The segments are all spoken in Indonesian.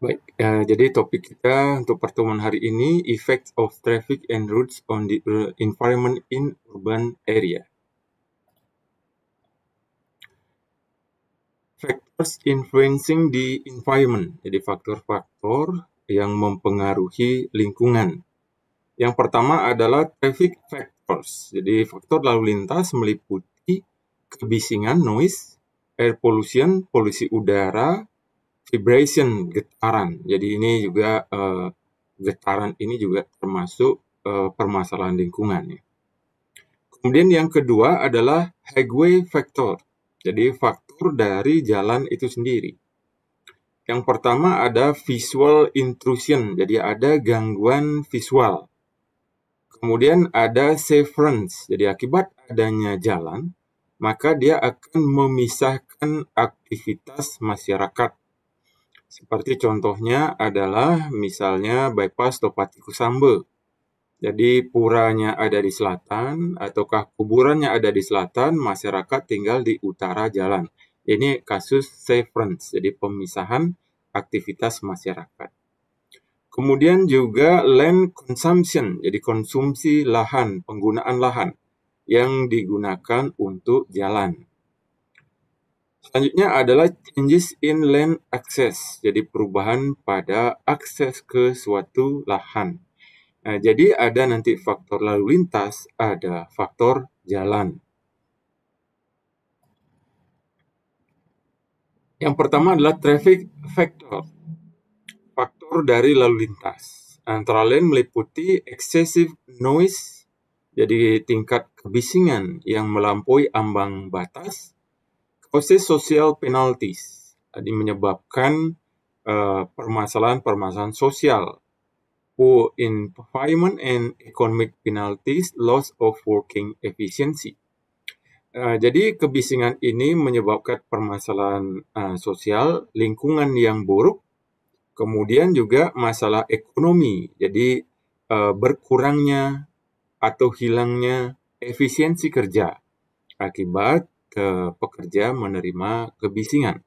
Baik, ya, jadi topik kita untuk pertemuan hari ini effects of traffic and roads on the eh, environment in urban area. Factors influencing the environment, jadi faktor-faktor yang mempengaruhi lingkungan. Yang pertama adalah traffic factors, jadi faktor lalu lintas meliputi kebisingan, noise, air pollution, polusi udara, vibration getaran. Jadi ini juga uh, getaran ini juga termasuk uh, permasalahan lingkungan ya. Kemudian yang kedua adalah highway factor. Jadi faktor dari jalan itu sendiri. Yang pertama ada visual intrusion, jadi ada gangguan visual. Kemudian ada severance, jadi akibat adanya jalan, maka dia akan memisahkan aktivitas masyarakat seperti contohnya adalah misalnya bypass Topati Kusambe. Jadi puranya ada di selatan ataukah kuburannya ada di selatan, masyarakat tinggal di utara jalan. Ini kasus severance, jadi pemisahan aktivitas masyarakat. Kemudian juga land consumption, jadi konsumsi lahan, penggunaan lahan yang digunakan untuk jalan. Selanjutnya adalah changes in land access, jadi perubahan pada akses ke suatu lahan. Nah, jadi ada nanti faktor lalu lintas, ada faktor jalan. Yang pertama adalah traffic factor, faktor dari lalu lintas. Antara lain meliputi excessive noise, jadi tingkat kebisingan yang melampaui ambang batas, causes social penalties, jadi menyebabkan eh, permasalahan-permasalahan uh, sosial, poor environment and economic penalties, loss of working efficiency. Uh, jadi kebisingan ini menyebabkan permasalahan uh, sosial, lingkungan yang buruk, kemudian juga masalah ekonomi. Jadi uh, berkurangnya atau hilangnya efisiensi kerja akibat ke pekerja menerima kebisingan.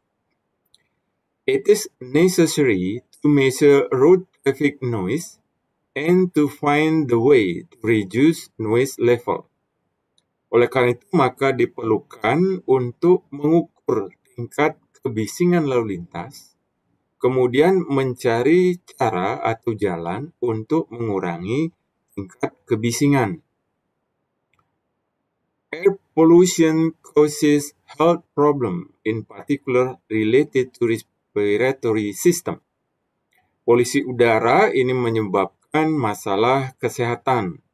It is necessary to measure road traffic noise and to find the way to reduce noise level. Oleh karena itu, maka diperlukan untuk mengukur tingkat kebisingan lalu lintas, kemudian mencari cara atau jalan untuk mengurangi tingkat kebisingan. Air pollution causes health problem in particular related to respiratory system. Polisi udara ini menyebabkan masalah kesehatan,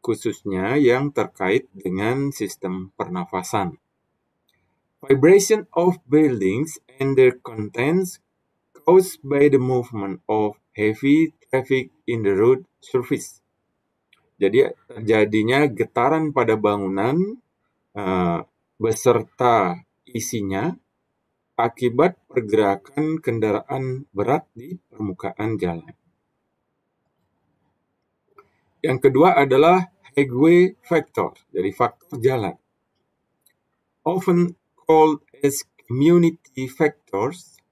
khususnya yang terkait dengan sistem pernafasan. Vibration of buildings and their contents caused by the movement of heavy traffic in the road surface. Jadi terjadinya getaran pada bangunan uh, beserta isinya akibat pergerakan kendaraan berat di permukaan jalan. Yang kedua adalah highway factor, jadi faktor jalan. Often called as community factors,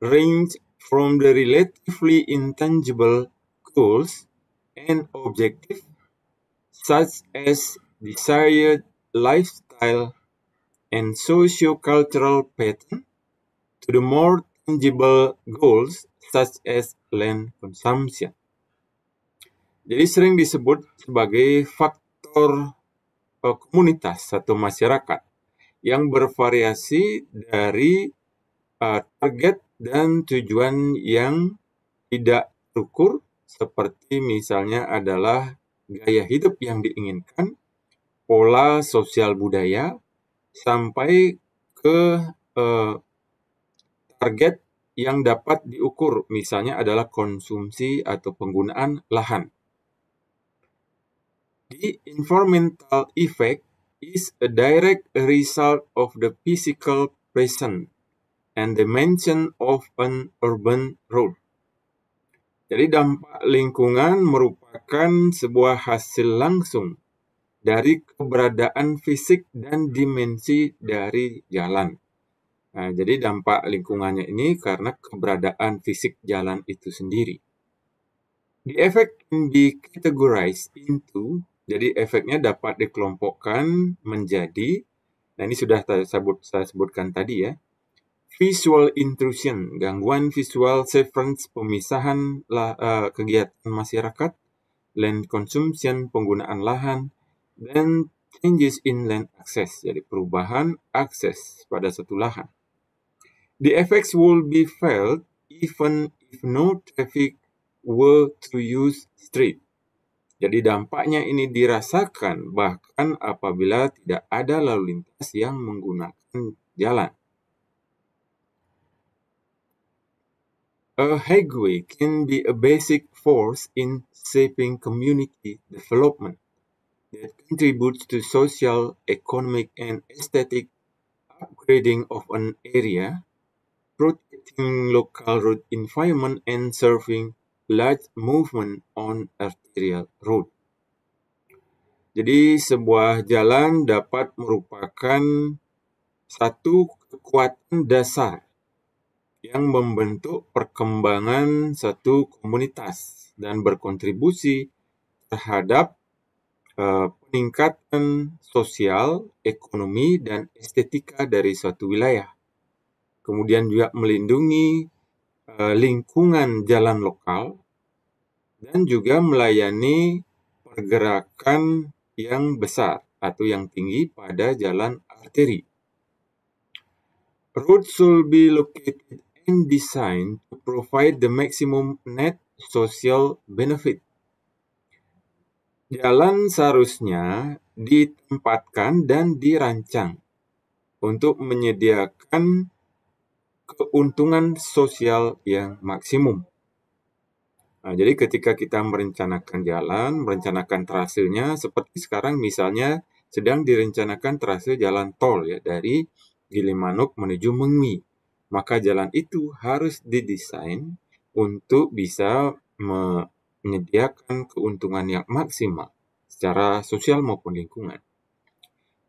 range from the relatively intangible goals and objectives such as desired lifestyle and socio-cultural pattern to the more tangible goals such as land consumption. Jadi sering disebut sebagai faktor eh, komunitas atau masyarakat yang bervariasi dari eh, target dan tujuan yang tidak terukur seperti misalnya adalah gaya hidup yang diinginkan, pola sosial budaya, sampai ke eh, target yang dapat diukur, misalnya adalah konsumsi atau penggunaan lahan. The environmental effect is a direct result of the physical present and the mention of an urban road. Jadi dampak lingkungan merupakan sebuah hasil langsung dari keberadaan fisik dan dimensi dari jalan. Nah, jadi dampak lingkungannya ini karena keberadaan fisik jalan itu sendiri. The effect can be categorized into, jadi efeknya dapat dikelompokkan menjadi, nah ini sudah saya, sebut, saya sebutkan tadi ya, Visual intrusion, gangguan visual severance, pemisahan la, uh, kegiatan masyarakat, land consumption, penggunaan lahan, dan changes in land access, jadi perubahan akses pada satu lahan. The effects will be felt even if no traffic were to use street. Jadi dampaknya ini dirasakan bahkan apabila tidak ada lalu lintas yang menggunakan jalan. A highway can be a basic force in shaping community development that contributes to social, economic, and aesthetic upgrading of an area, protecting local road environment, and serving large movement on arterial road. Jadi sebuah jalan dapat merupakan satu kekuatan dasar yang membentuk perkembangan satu komunitas dan berkontribusi terhadap uh, peningkatan sosial, ekonomi, dan estetika dari suatu wilayah. Kemudian juga melindungi uh, lingkungan jalan lokal dan juga melayani pergerakan yang besar atau yang tinggi pada jalan arteri. Roads should be located been designed to provide the maximum net social benefit. Jalan seharusnya ditempatkan dan dirancang untuk menyediakan keuntungan sosial yang maksimum. Nah, jadi ketika kita merencanakan jalan, merencanakan trasenya, seperti sekarang misalnya sedang direncanakan trase jalan tol ya dari Gilimanuk menuju Mengwi maka jalan itu harus didesain untuk bisa menyediakan keuntungan yang maksimal secara sosial maupun lingkungan.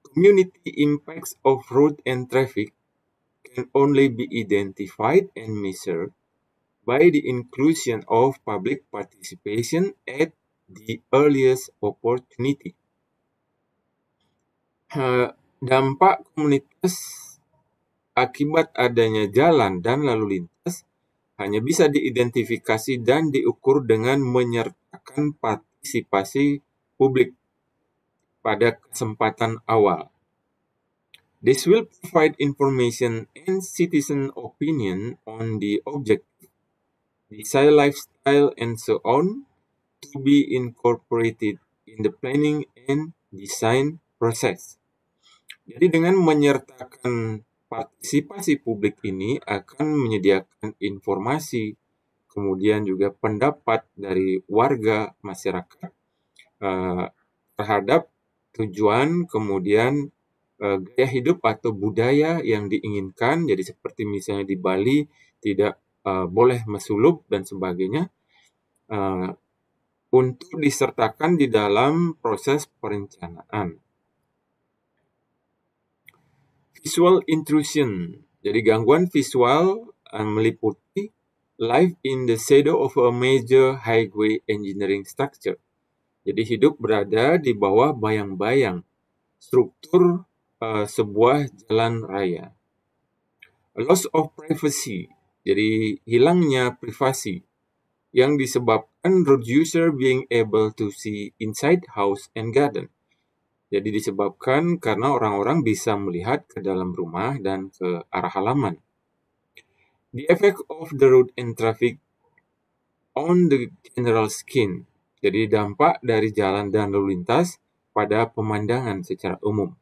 Community impacts of road and traffic can only be identified and measured by the inclusion of public participation at the earliest opportunity. Dampak komunitas akibat adanya jalan dan lalu lintas hanya bisa diidentifikasi dan diukur dengan menyertakan partisipasi publik pada kesempatan awal. This will provide information and citizen opinion on the object, desired lifestyle, and so on to be incorporated in the planning and design process. Jadi dengan menyertakan partisipasi publik ini akan menyediakan informasi, kemudian juga pendapat dari warga masyarakat eh, terhadap tujuan, kemudian eh, gaya hidup atau budaya yang diinginkan. Jadi seperti misalnya di Bali tidak eh, boleh mesulub dan sebagainya. Eh, untuk disertakan di dalam proses perencanaan. Visual intrusion. Jadi gangguan visual eh, meliputi life in the shadow of a major highway engineering structure. Jadi hidup berada di bawah bayang-bayang struktur uh, sebuah jalan raya. A loss of privacy. Jadi hilangnya privasi yang disebabkan road user being able to see inside house and garden. Jadi disebabkan karena orang-orang bisa melihat ke dalam rumah dan ke arah halaman. The effect of the road and traffic on the general skin. Jadi dampak dari jalan dan lalu lintas pada pemandangan secara umum.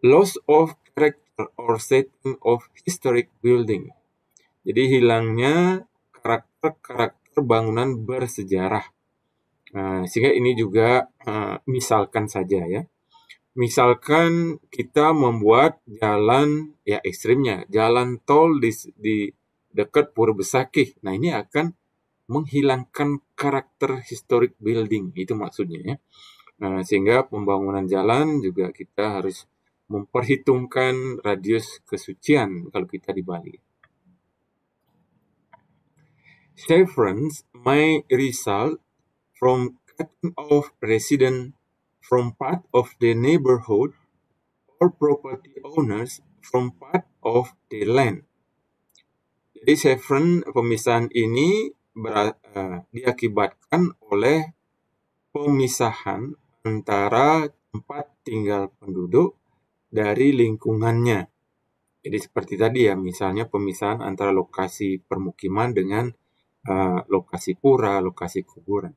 Loss of character or setting of historic building. Jadi hilangnya karakter-karakter bangunan bersejarah. Nah, sehingga ini juga uh, misalkan saja ya. Misalkan kita membuat jalan ya ekstrimnya, jalan tol di, di dekat Purbesakih. Nah, ini akan menghilangkan karakter historic building itu maksudnya ya. Nah, sehingga pembangunan jalan juga kita harus memperhitungkan radius kesucian kalau kita di Bali. Severance may result from cutting off resident from part of the neighborhood or property owners from part of the land. Jadi seven pemisahan ini ber, uh, eh, diakibatkan oleh pemisahan antara tempat tinggal penduduk dari lingkungannya. Jadi seperti tadi ya, misalnya pemisahan antara lokasi permukiman dengan uh, lokasi pura, lokasi kuburan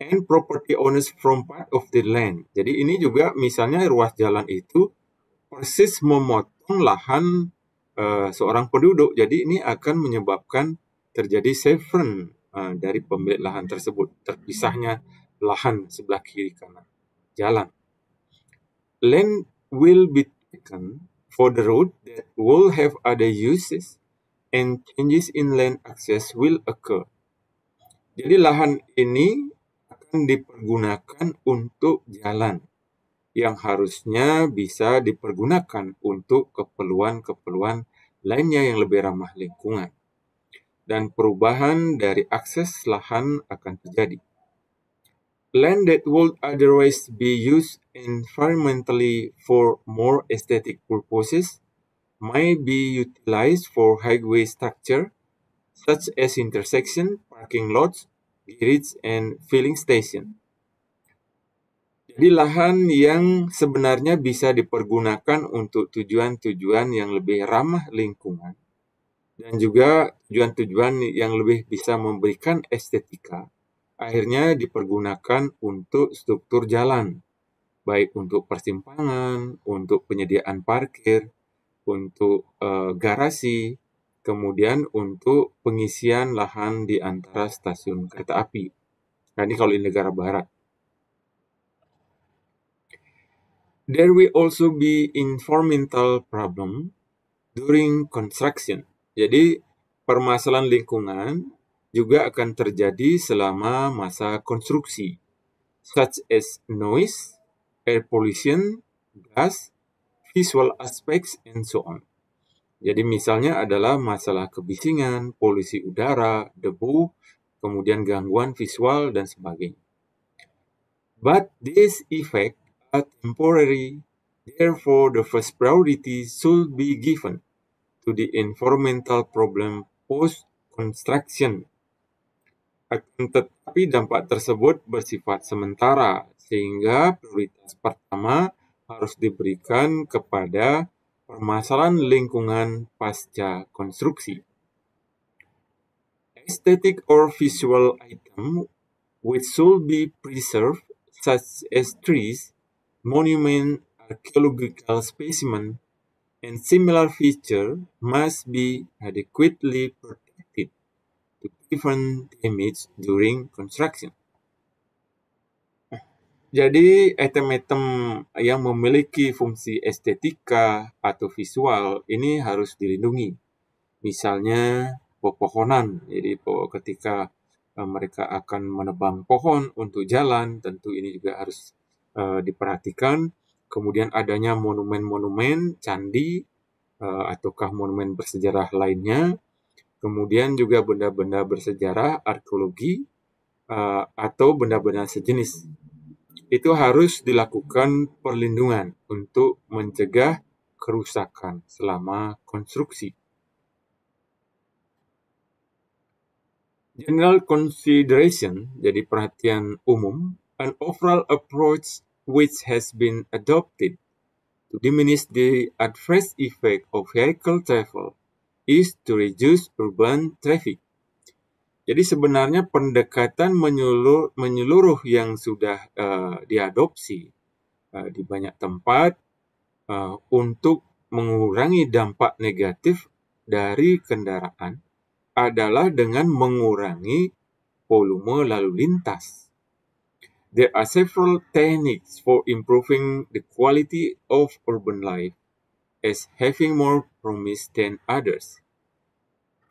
and property owners from part of the land. Jadi ini juga misalnya ruas jalan itu persis memotong lahan uh, seorang penduduk. Jadi ini akan menyebabkan terjadi severn uh, eh, dari pemilik lahan tersebut, terpisahnya lahan sebelah kiri kanan jalan. Land will be taken for the road that will have other uses and changes in land access will occur. Jadi lahan ini akan dipergunakan untuk jalan yang harusnya bisa dipergunakan untuk keperluan-keperluan lainnya yang lebih ramah lingkungan. Dan perubahan dari akses lahan akan terjadi. Land that would otherwise be used environmentally for more aesthetic purposes might be utilized for highway structure such as intersection, parking lots, Garage and Filling Station. Jadi lahan yang sebenarnya bisa dipergunakan untuk tujuan-tujuan yang lebih ramah lingkungan dan juga tujuan-tujuan yang lebih bisa memberikan estetika akhirnya dipergunakan untuk struktur jalan baik untuk persimpangan, untuk penyediaan parkir, untuk uh, garasi kemudian untuk pengisian lahan di antara stasiun kereta api. Nah, ini kalau di negara barat. There will also be environmental problem during construction. Jadi, permasalahan lingkungan juga akan terjadi selama masa konstruksi, such as noise, air pollution, gas, visual aspects, and so on. Jadi misalnya adalah masalah kebisingan, polusi udara, debu, kemudian gangguan visual dan sebagainya. But this effect are temporary, therefore the first priority should be given to the environmental problem post-construction. Akan tetapi dampak tersebut bersifat sementara, sehingga prioritas pertama harus diberikan kepada permasalahan lingkungan pasca konstruksi. Aesthetic or visual item which should be preserved such as trees, monument, archaeological specimen, and similar feature must be adequately protected to prevent damage during construction. Jadi, item-item yang memiliki fungsi estetika atau visual ini harus dilindungi. Misalnya, pepohonan. Jadi, ketika eh, mereka akan menebang pohon untuk jalan, tentu ini juga harus uh, diperhatikan. Kemudian adanya monumen-monumen, candi, uh, ataukah monumen bersejarah lainnya. Kemudian juga benda-benda bersejarah, arkeologi, uh, atau benda-benda sejenis itu harus dilakukan perlindungan untuk mencegah kerusakan selama konstruksi. General consideration, jadi perhatian umum, an overall approach which has been adopted to diminish the adverse effect of vehicle travel is to reduce urban traffic jadi sebenarnya pendekatan menyeluruh, menyeluruh yang sudah uh, diadopsi uh, di banyak tempat uh, untuk mengurangi dampak negatif dari kendaraan adalah dengan mengurangi volume lalu lintas. There are several techniques for improving the quality of urban life as having more promise than others.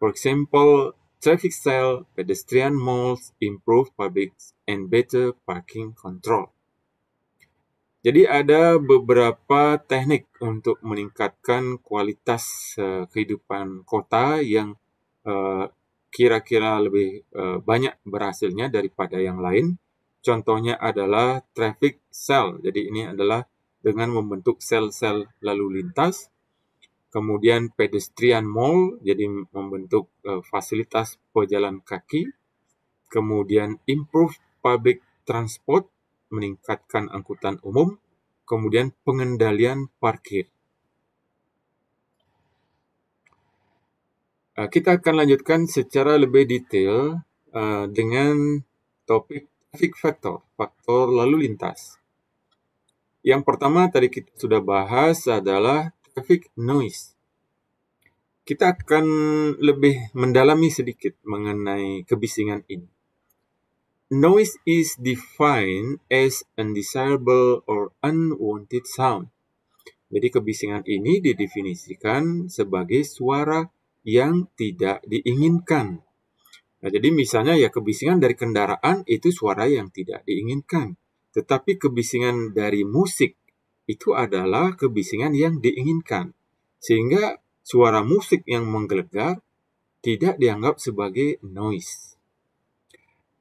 For example, traffic cell, pedestrian malls, improved public and better parking control. Jadi ada beberapa teknik untuk meningkatkan kualitas uh, kehidupan kota yang kira eh, kira-kira lebih uh, banyak berhasilnya daripada yang lain. Contohnya adalah traffic cell. Jadi ini adalah dengan membentuk sel-sel lalu lintas kemudian pedestrian mall, jadi membentuk uh, fasilitas pejalan kaki, kemudian improve public transport, meningkatkan angkutan umum, kemudian pengendalian parkir. Eh, kita akan lanjutkan secara lebih detail uh, dengan topik traffic factor, faktor lalu lintas. Yang pertama tadi kita sudah bahas adalah Traffic noise. Kita akan lebih mendalami sedikit mengenai kebisingan ini. Noise is defined as undesirable or unwanted sound. Jadi kebisingan ini didefinisikan sebagai suara yang tidak diinginkan. Nah, jadi misalnya ya kebisingan dari kendaraan itu suara yang tidak diinginkan. Tetapi kebisingan dari musik itu adalah kebisingan yang diinginkan. Sehingga suara musik yang menggelegar tidak dianggap sebagai noise.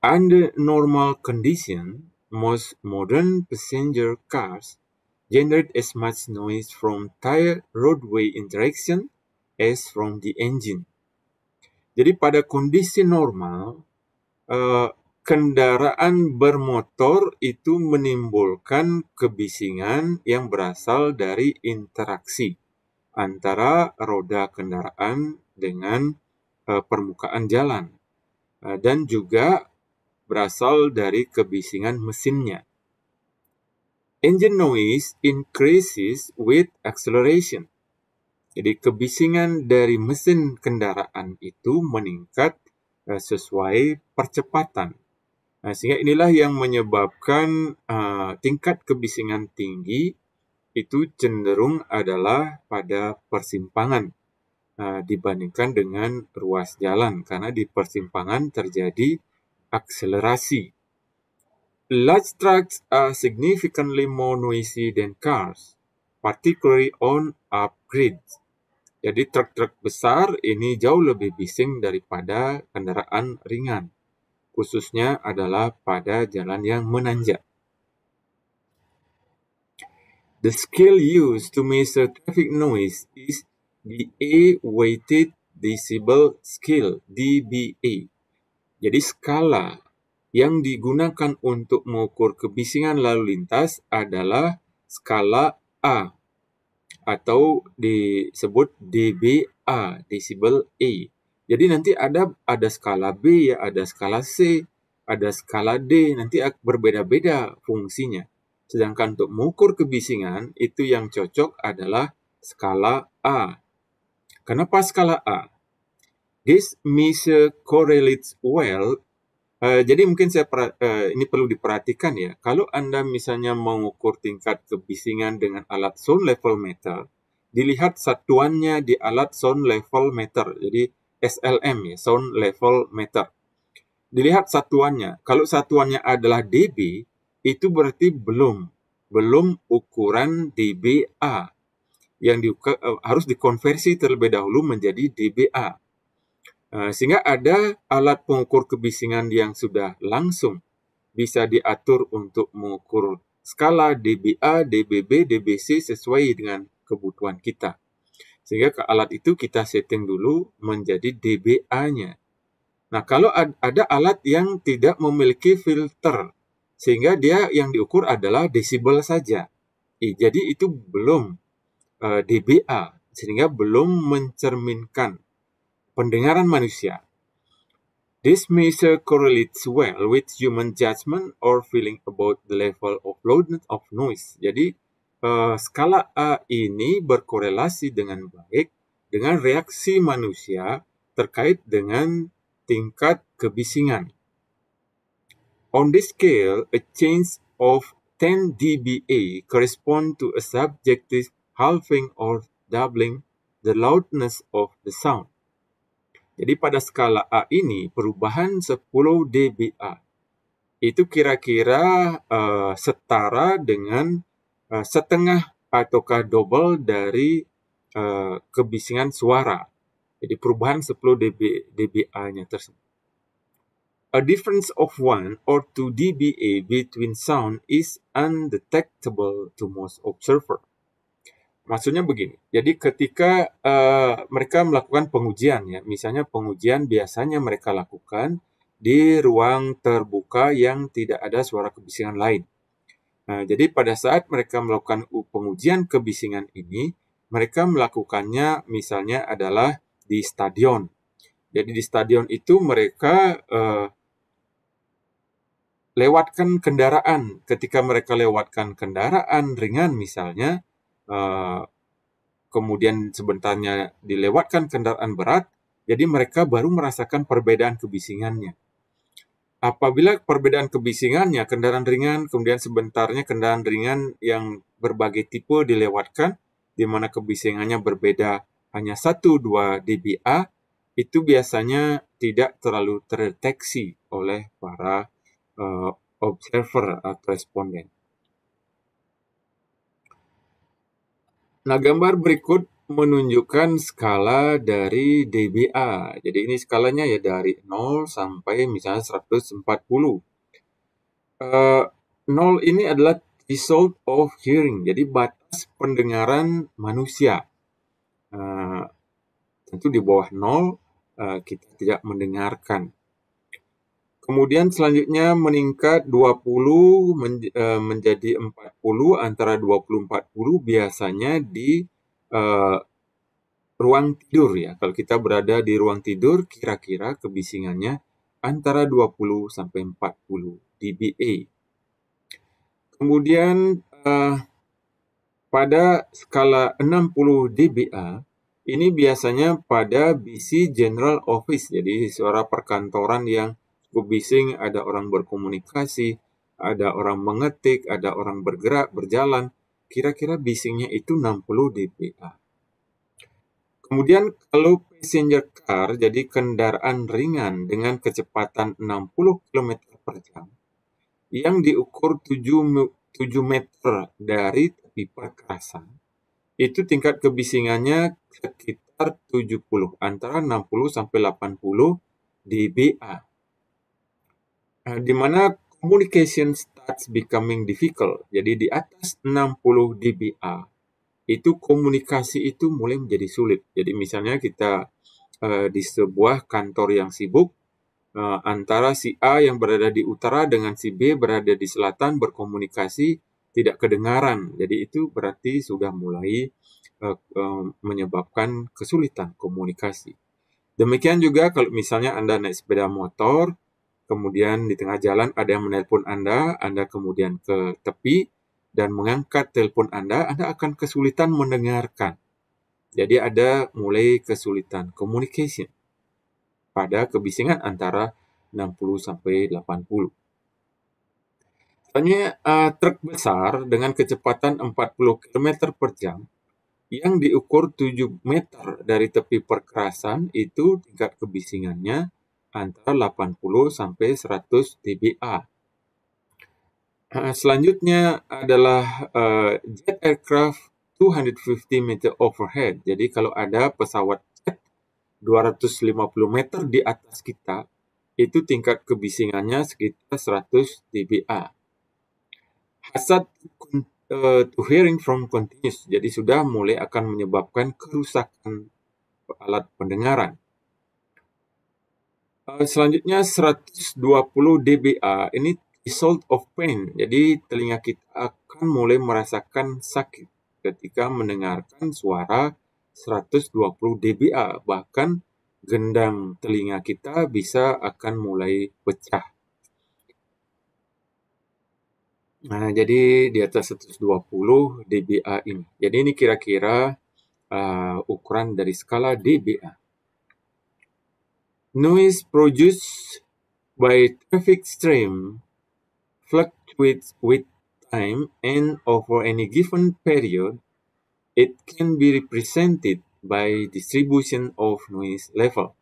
Under normal condition, most modern passenger cars generate as much noise from tire roadway interaction as from the engine. Jadi pada kondisi normal, uh, kendaraan bermotor itu menimbulkan kebisingan yang berasal dari interaksi antara roda kendaraan dengan e, permukaan jalan e, dan juga berasal dari kebisingan mesinnya. Engine noise increases with acceleration. Jadi kebisingan dari mesin kendaraan itu meningkat e, sesuai percepatan Nah, sehingga inilah yang menyebabkan uh, tingkat kebisingan tinggi itu cenderung adalah pada persimpangan uh, dibandingkan dengan ruas jalan karena di persimpangan terjadi akselerasi. Large trucks are significantly more noisy than cars, particularly on upgrades. Jadi truk-truk besar ini jauh lebih bising daripada kendaraan ringan khususnya adalah pada jalan yang menanjak. The scale used to measure traffic noise is the weighted decibel scale (DBA). Jadi skala yang digunakan untuk mengukur kebisingan lalu lintas adalah skala A atau disebut dBA, decibel A. Jadi nanti ada ada skala B ya, ada skala C, ada skala D, nanti berbeda-beda fungsinya. Sedangkan untuk mengukur kebisingan itu yang cocok adalah skala A. Kenapa skala A? This measure correlates well. Uh, jadi mungkin saya uh, ini perlu diperhatikan ya. Kalau Anda misalnya mengukur tingkat kebisingan dengan alat sound level meter, dilihat satuannya di alat sound level meter. Jadi SLM ya, Sound Level Meter. Dilihat satuannya. Kalau satuannya adalah dB, itu berarti belum belum ukuran dBA yang di, uh, harus dikonversi terlebih dahulu menjadi dBA. Uh, eh, sehingga ada alat pengukur kebisingan yang sudah langsung bisa diatur untuk mengukur skala dBA, dBB, dBC sesuai dengan kebutuhan kita. Sehingga ke alat itu kita setting dulu menjadi DBA-nya. Nah, kalau ada alat yang tidak memiliki filter, sehingga dia yang diukur adalah desibel saja. Jadi itu belum eh, DBA, sehingga belum mencerminkan pendengaran manusia. This measure correlates well with human judgment or feeling about the level of loudness of noise. Jadi Eh, skala A ini berkorelasi dengan baik dengan reaksi manusia terkait dengan tingkat kebisingan. On this scale, a change of 10 dBA correspond to a subjective halving or doubling the loudness of the sound. Jadi pada skala A ini perubahan 10 dBA itu kira-kira uh, setara dengan Eh, setengah ataukah double dari uh, kebisingan suara. Jadi perubahan 10 dB, dBA-nya tersebut. A difference of 1 or 2 dBA between sound is undetectable to most observer. Maksudnya begini, jadi ketika uh, mereka melakukan pengujian ya, misalnya pengujian biasanya mereka lakukan di ruang terbuka yang tidak ada suara kebisingan lain. Nah, jadi pada saat mereka melakukan pengujian kebisingan ini, mereka melakukannya misalnya adalah di stadion. Jadi di stadion itu mereka eh, lewatkan kendaraan. Ketika mereka lewatkan kendaraan ringan misalnya, eh, kemudian sebentarnya dilewatkan kendaraan berat, jadi mereka baru merasakan perbedaan kebisingannya. Apabila perbedaan kebisingannya kendaraan ringan, kemudian sebentarnya kendaraan ringan yang berbagai tipe dilewatkan, di mana kebisingannya berbeda hanya 1-2 dBA, itu biasanya tidak terlalu terdeteksi oleh para uh, observer atau responden. Nah, gambar berikut menunjukkan skala dari dBA. Jadi ini skalanya ya dari 0 sampai misalnya 140. Uh, 0 ini adalah threshold of hearing, jadi batas pendengaran manusia. Uh, tentu di bawah 0 uh, eh, kita tidak mendengarkan. Kemudian selanjutnya meningkat 20 men, uh, menjadi 40 antara 20 40 biasanya di Eh, ruang tidur ya. Kalau kita berada di ruang tidur, kira-kira kebisingannya antara 20 sampai 40 dBA. Kemudian uh, pada skala 60 dBA, ini biasanya pada BC General Office, jadi suara perkantoran yang cukup ada orang berkomunikasi, ada orang mengetik, ada orang bergerak, berjalan, kira-kira bisingnya itu 60 dBA. Kemudian kalau passenger car, jadi kendaraan ringan dengan kecepatan 60 km per jam, yang diukur 7, 7 meter dari tepi perkerasan, itu tingkat kebisingannya sekitar 70, antara 60 sampai 80 dBA. Nah, di mana communication starts becoming difficult. Jadi di atas 60 dBA itu komunikasi itu mulai menjadi sulit. Jadi misalnya kita uh, di sebuah kantor yang sibuk uh, antara si A yang berada di utara dengan si B berada di selatan berkomunikasi tidak kedengaran. Jadi itu berarti sudah mulai uh, uh, menyebabkan kesulitan komunikasi. Demikian juga kalau misalnya Anda naik sepeda motor, kemudian di tengah jalan ada yang menelpon Anda, Anda kemudian ke tepi dan mengangkat telepon Anda, Anda akan kesulitan mendengarkan. Jadi ada mulai kesulitan communication pada kebisingan antara 60 sampai 80. Tanya uh, truk besar dengan kecepatan 40 km per jam yang diukur 7 meter dari tepi perkerasan itu tingkat kebisingannya antara 80 sampai 100 dBA. Eh, selanjutnya adalah eh, jet aircraft 250 meter overhead. Jadi kalau ada pesawat jet 250 meter di atas kita, itu tingkat kebisingannya sekitar 100 dBA. Hazard eh, to hearing from continuous. Jadi sudah mulai akan menyebabkan kerusakan alat pendengaran. Eh, selanjutnya 120 dBA. Ini result of pain. Jadi telinga kita akan mulai merasakan sakit ketika mendengarkan suara 120 dBA. Bahkan gendang telinga kita bisa akan mulai pecah. Nah, jadi di atas 120 dBA ini. Jadi ini kira-kira uh, ukuran dari skala dBA. Noise produced by traffic stream fluctuates with time and over any given period, it can be represented by distribution of noise level.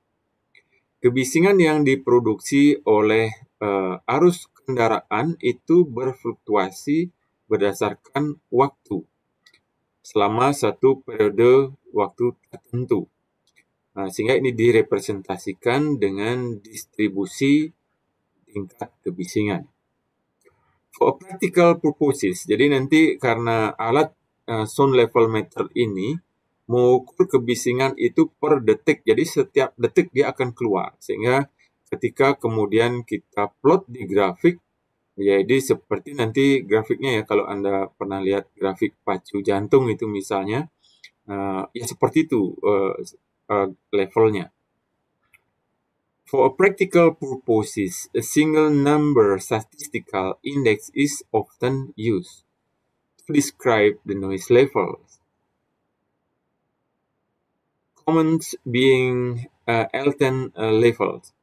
Kebisingan yang diproduksi oleh uh, arus kendaraan itu berfluktuasi berdasarkan waktu selama satu periode waktu tertentu. Nah, sehingga ini direpresentasikan dengan distribusi tingkat kebisingan. For practical purposes, jadi nanti karena alat uh, sound level meter ini mengukur kebisingan itu per detik, jadi setiap detik dia akan keluar. Sehingga ketika kemudian kita plot di grafik, ya, jadi seperti nanti grafiknya ya, kalau Anda pernah lihat grafik pacu jantung itu misalnya, uh, ya seperti itu uh, Uh, levelnya. For a practical purposes, a single number statistical index is often used to describe the noise levels. Common being uh, L10 uh, levels.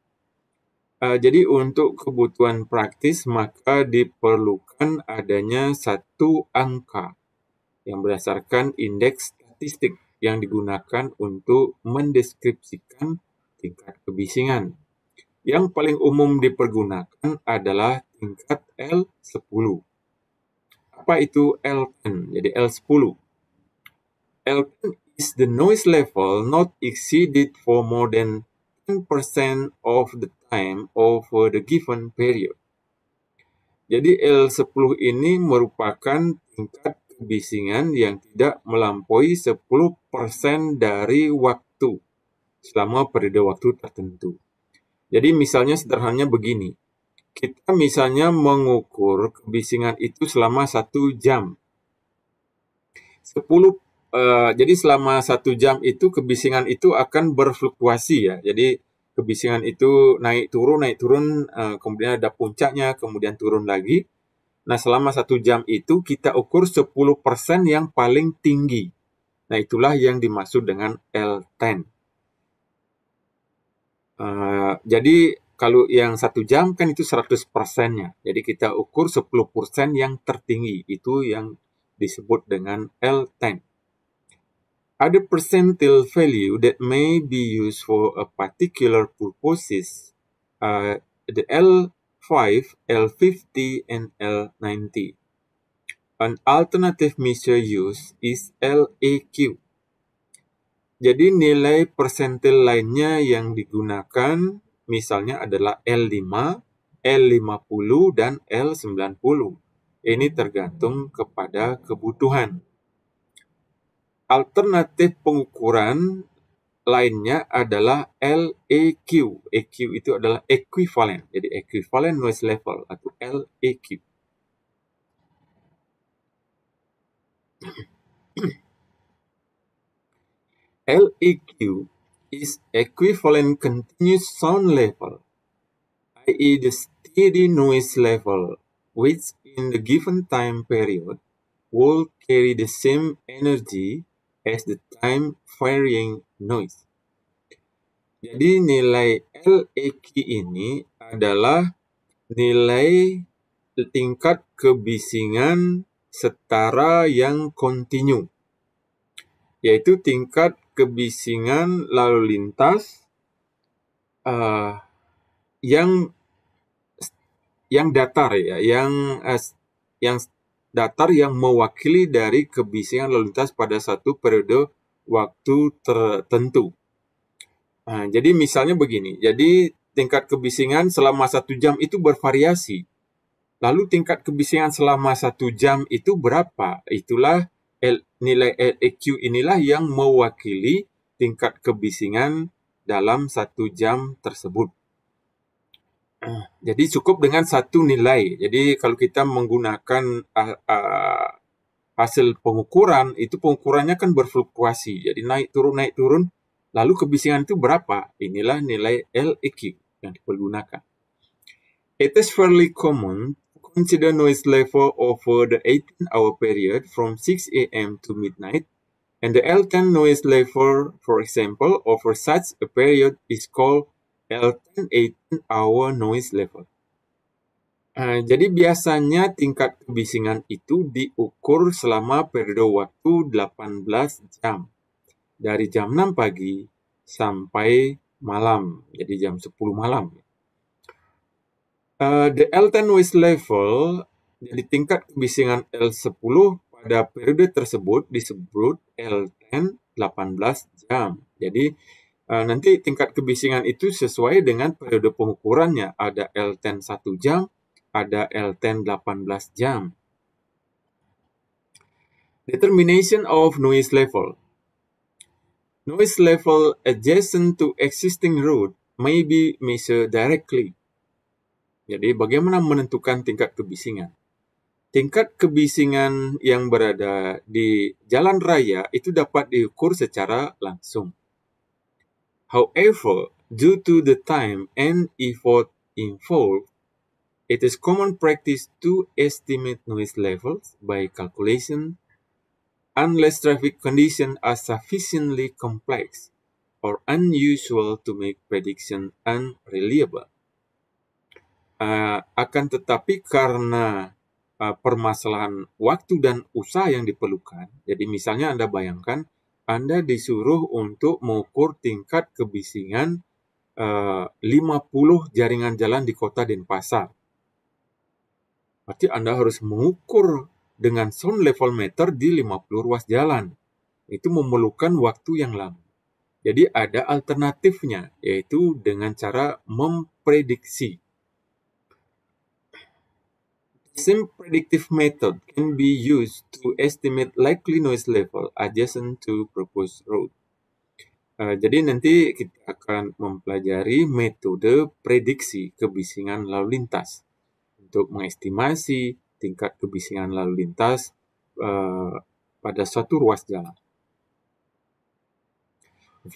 Uh, jadi untuk kebutuhan praktis maka diperlukan adanya satu angka yang berdasarkan indeks statistik yang digunakan untuk mendeskripsikan tingkat kebisingan. Yang paling umum dipergunakan adalah tingkat L10. Apa itu L10? Jadi L10. L10 is the noise level not exceeded for more than 10% of the time over the given period. Jadi L10 ini merupakan tingkat kebisingan yang tidak melampaui 10% dari waktu selama periode waktu tertentu. Jadi misalnya sederhananya begini, kita misalnya mengukur kebisingan itu selama satu jam. 10 Uh, eh, jadi selama satu jam itu kebisingan itu akan berfluktuasi ya. Jadi kebisingan itu naik turun naik turun uh, kemudian ada puncaknya kemudian turun lagi Nah, selama satu jam itu kita ukur 10% yang paling tinggi. Nah, itulah yang dimaksud dengan L10. Uh, eh, jadi, kalau yang satu jam kan itu 100%-nya. Jadi, kita ukur 10% yang tertinggi. Itu yang disebut dengan L10. ada percentile value that may be used for a particular purposes, uh, the L 5, L50 and L90. An alternative measure used is LAQ. Jadi nilai persentil lainnya yang digunakan misalnya adalah L5, L50, dan L90. Ini tergantung kepada kebutuhan. Alternatif pengukuran lainnya adalah LAQ. EQ itu adalah equivalent. Jadi equivalent noise level atau LAQ. LAQ is equivalent continuous sound level, i.e. the steady noise level, which in the given time period will carry the same energy as the time varying noise. Jadi nilai LEQ ini adalah nilai tingkat kebisingan setara yang kontinu, yaitu tingkat kebisingan lalu lintas uh, yang yang datar ya, yang uh, yang datar yang mewakili dari kebisingan lalu lintas pada satu periode waktu tertentu. Nah, jadi misalnya begini, jadi tingkat kebisingan selama satu jam itu bervariasi. Lalu tingkat kebisingan selama satu jam itu berapa? Itulah L, nilai LEQ inilah yang mewakili tingkat kebisingan dalam satu jam tersebut. Jadi cukup dengan satu nilai. Jadi kalau kita menggunakan uh, uh, hasil pengukuran itu pengukurannya kan berfluktuasi. Jadi naik turun naik turun. Lalu kebisingan itu berapa? Inilah nilai LEQ yang dipergunakan. It is fairly common to consider noise level over the 18-hour period from 6 a.m. to midnight and the L10 noise level, for example, over such a period is called L10 18 hour noise level. Eh, jadi biasanya tingkat kebisingan itu diukur selama periode waktu 18 jam. Dari jam 6 pagi sampai malam, jadi jam 10 malam. Uh, the L10 waste level, jadi tingkat kebisingan L10 pada periode tersebut disebut L10 18 jam. Jadi uh, nanti tingkat kebisingan itu sesuai dengan periode pengukurannya. Ada L10 1 jam, ada L10 18 jam. Determination of noise level. Noise level adjacent to existing road may be measured directly. Jadi bagaimana menentukan tingkat kebisingan? Tingkat kebisingan yang berada di jalan raya itu dapat diukur secara langsung. However, due to the time and effort involved, It is common practice to estimate noise levels by calculation unless traffic conditions are sufficiently complex or unusual to make prediction unreliable. Uh, akan tetapi karena uh, permasalahan waktu dan usaha yang diperlukan, jadi misalnya Anda bayangkan Anda disuruh untuk mengukur tingkat kebisingan uh, 50 jaringan jalan di kota Denpasar berarti Anda harus mengukur dengan sound level meter di 50 ruas jalan. Itu memerlukan waktu yang lama. Jadi ada alternatifnya, yaitu dengan cara memprediksi. Same predictive method can be used to estimate likely noise level adjacent to proposed road. Uh, eh, jadi nanti kita akan mempelajari metode prediksi kebisingan lalu lintas untuk mengestimasi tingkat kebisingan lalu lintas uh, pada suatu ruas jalan.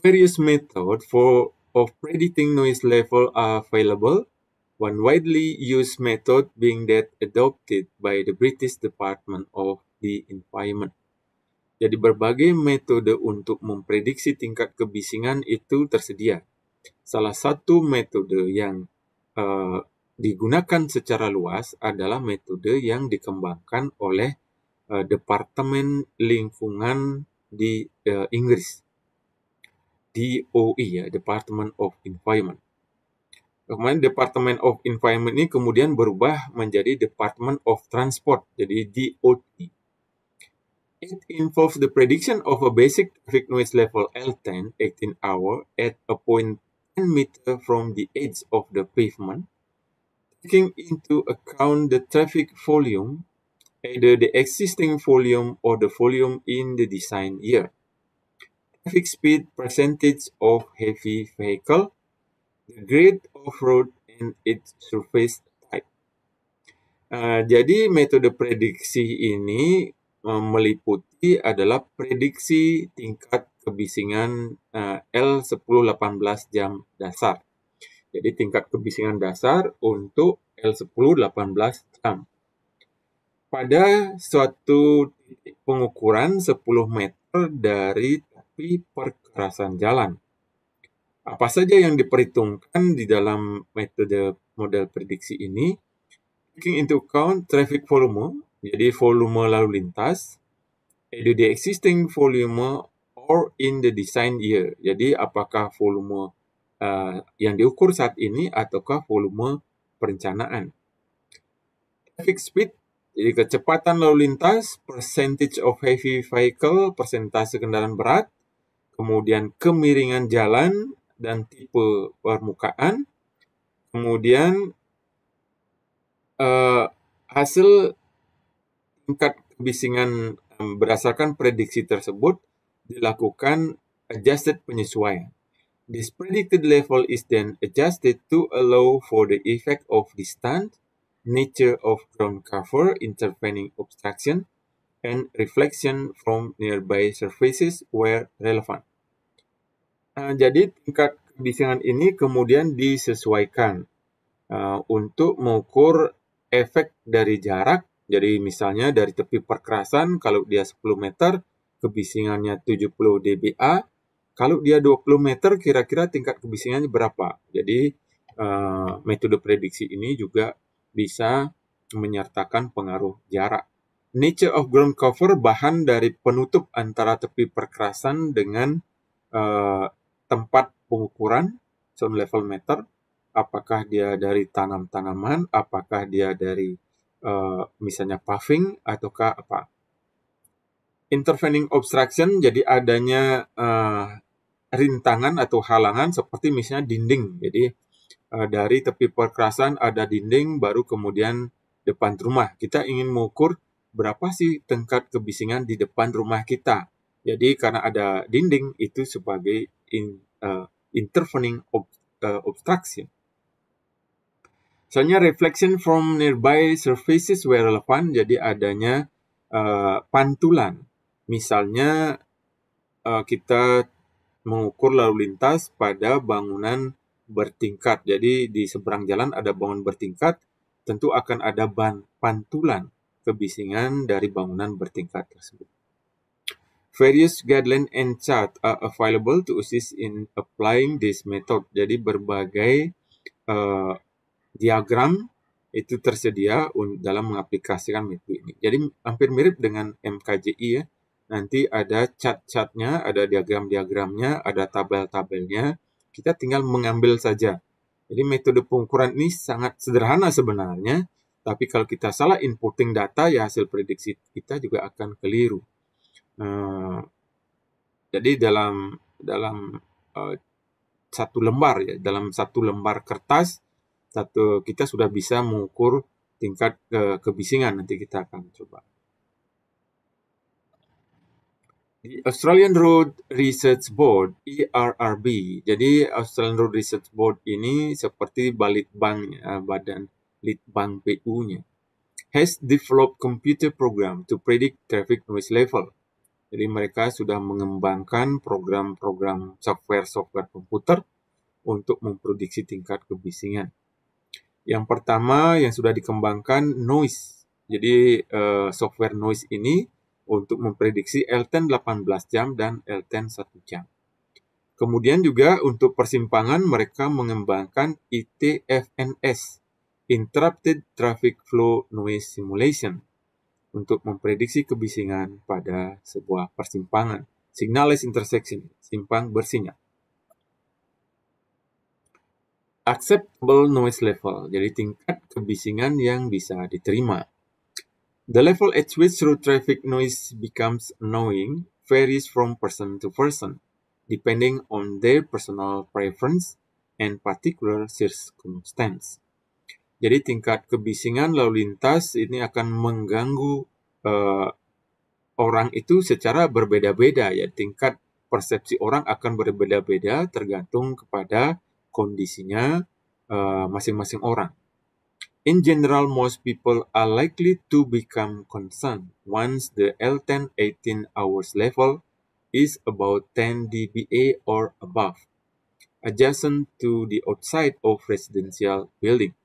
Various methods for of predicting noise level are available. One widely used method being that adopted by the British Department of the Environment. Jadi berbagai metode untuk memprediksi tingkat kebisingan itu tersedia. Salah satu metode yang uh, digunakan secara luas adalah metode yang dikembangkan oleh eh, Departemen Lingkungan di uh, Inggris. DOE ya, Department of Environment. Kemudian Department of Environment ini kemudian berubah menjadi Department of Transport, jadi DOT. It involves the prediction of a basic traffic noise level L10, 18 hour, at a point 10 meter from the edge of the pavement taking into account the traffic volume, either the existing volume or the volume in the design year, traffic speed percentage of heavy vehicle, the grade of road and its surface type. Uh, jadi metode prediksi ini uh, meliputi adalah prediksi tingkat kebisingan ah, uh, L1018 jam dasar jadi tingkat kebisingan dasar untuk L10 18 gram. Pada suatu pengukuran 10 meter dari tapi perkerasan jalan. Apa saja yang diperhitungkan di dalam metode model prediksi ini? Taking into account traffic volume, jadi volume lalu lintas, either the existing volume or in the design year. Jadi apakah volume uh, yang diukur saat ini ataukah volume perencanaan. Traffic speed, jadi kecepatan lalu lintas, percentage of heavy vehicle, persentase kendaraan berat, kemudian kemiringan jalan dan tipe permukaan, kemudian uh, hasil tingkat kebisingan eh, berdasarkan prediksi tersebut dilakukan adjusted penyesuaian. This predicted level is then adjusted to allow for the effect of distance, nature of ground cover intervening obstruction, and reflection from nearby surfaces where relevant. Uh, jadi tingkat kebisingan ini kemudian disesuaikan uh, untuk mengukur efek dari jarak. Jadi misalnya dari tepi perkerasan kalau dia 10 meter, kebisingannya 70 dBA, kalau dia 20 meter, kira-kira tingkat kebisingannya berapa? Jadi eh, metode prediksi ini juga bisa menyertakan pengaruh jarak. Nature of ground cover bahan dari penutup antara tepi perkerasan dengan eh, tempat pengukuran sound level meter. Apakah dia dari tanam-tanaman, apakah dia dari eh, misalnya paving ataukah apa? intervening obstruction jadi adanya uh, rintangan atau halangan seperti misalnya dinding. Jadi eh, dari tepi perkerasan ada dinding baru kemudian depan rumah. Kita ingin mengukur berapa sih tingkat kebisingan di depan rumah kita. Jadi karena ada dinding itu sebagai in, uh, intervening ob, uh, obstruction. Soalnya reflection from nearby surfaces were relevant. jadi adanya uh, pantulan. Misalnya uh, kita mengukur lalu lintas pada bangunan bertingkat. Jadi di seberang jalan ada bangunan bertingkat, tentu akan ada ban pantulan kebisingan dari bangunan bertingkat tersebut. Various guidelines and chart are available to assist in applying this method. Jadi berbagai uh, diagram itu tersedia dalam mengaplikasikan metode ini. Jadi hampir mirip dengan MKJI ya, nanti ada cat-catnya, ada diagram-diagramnya, ada tabel-tabelnya. Kita tinggal mengambil saja. Jadi metode pengukuran ini sangat sederhana sebenarnya, tapi kalau kita salah inputting data, ya hasil prediksi kita juga akan keliru. Uh, jadi dalam dalam uh, satu lembar ya, dalam satu lembar kertas, satu kita sudah bisa mengukur tingkat uh, kebisingan. Nanti kita akan coba. Australian Road Research Board (ERRB). Jadi Australian Road Research Board ini seperti Balitbank, ya, badan Litbang PU-nya has developed computer program to predict traffic noise level. Jadi mereka sudah mengembangkan program-program software-software komputer untuk memprediksi tingkat kebisingan. Yang pertama yang sudah dikembangkan noise. Jadi uh, software noise ini untuk memprediksi L10 18 jam dan L10 1 jam. Kemudian juga untuk persimpangan mereka mengembangkan ITFNS, Interrupted Traffic Flow Noise Simulation, untuk memprediksi kebisingan pada sebuah persimpangan, signalized intersection, simpang bersinyal. Acceptable noise level, jadi tingkat kebisingan yang bisa diterima. The level at which road traffic noise becomes annoying varies from person to person, depending on their personal preference and particular circumstance. Jadi tingkat kebisingan lalu lintas ini akan mengganggu uh, orang itu secara berbeda-beda ya. Tingkat persepsi orang akan berbeda-beda tergantung kepada kondisinya eh, masing-masing uh, masing -masing orang. In general, most people are likely to become concerned once the L10 18 hours level is about 10 dBA or above, adjacent to the outside of residential building.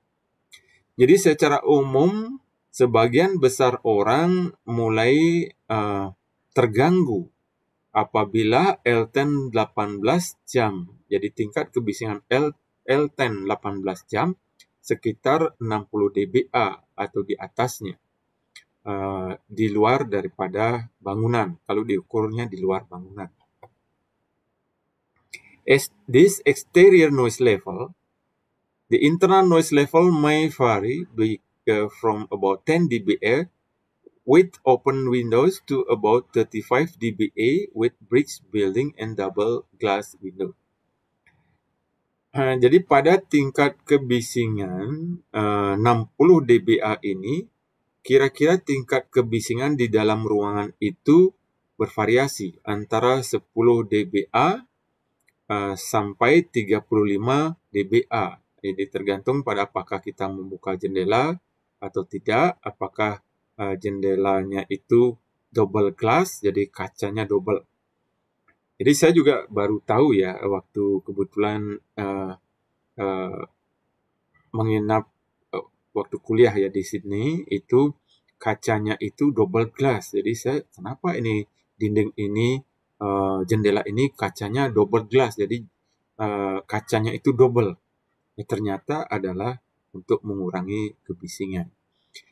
Jadi secara umum, sebagian besar orang mulai uh, terganggu apabila L10 18 jam, jadi tingkat kebisingan L, L10 18 jam, sekitar 60 dBA atau di atasnya uh, di luar daripada bangunan kalau diukurnya di luar bangunan. As this exterior noise level, the internal noise level may vary be, uh, from about 10 dBA with open windows to about 35 dBA with bridge building and double glass windows jadi pada tingkat kebisingan eh, uh, 60 dBA ini, kira-kira tingkat kebisingan di dalam ruangan itu bervariasi antara 10 dBA uh, sampai 35 dBA. Jadi tergantung pada apakah kita membuka jendela atau tidak, apakah uh, jendelanya itu double glass, jadi kacanya double jadi saya juga baru tahu ya waktu kebetulan uh, uh, menginap uh, waktu kuliah ya di Sydney itu kacanya itu double glass. Jadi saya kenapa ini dinding ini uh, jendela ini kacanya double glass. Jadi uh, kacanya itu double. Ya, ternyata adalah untuk mengurangi kebisingan.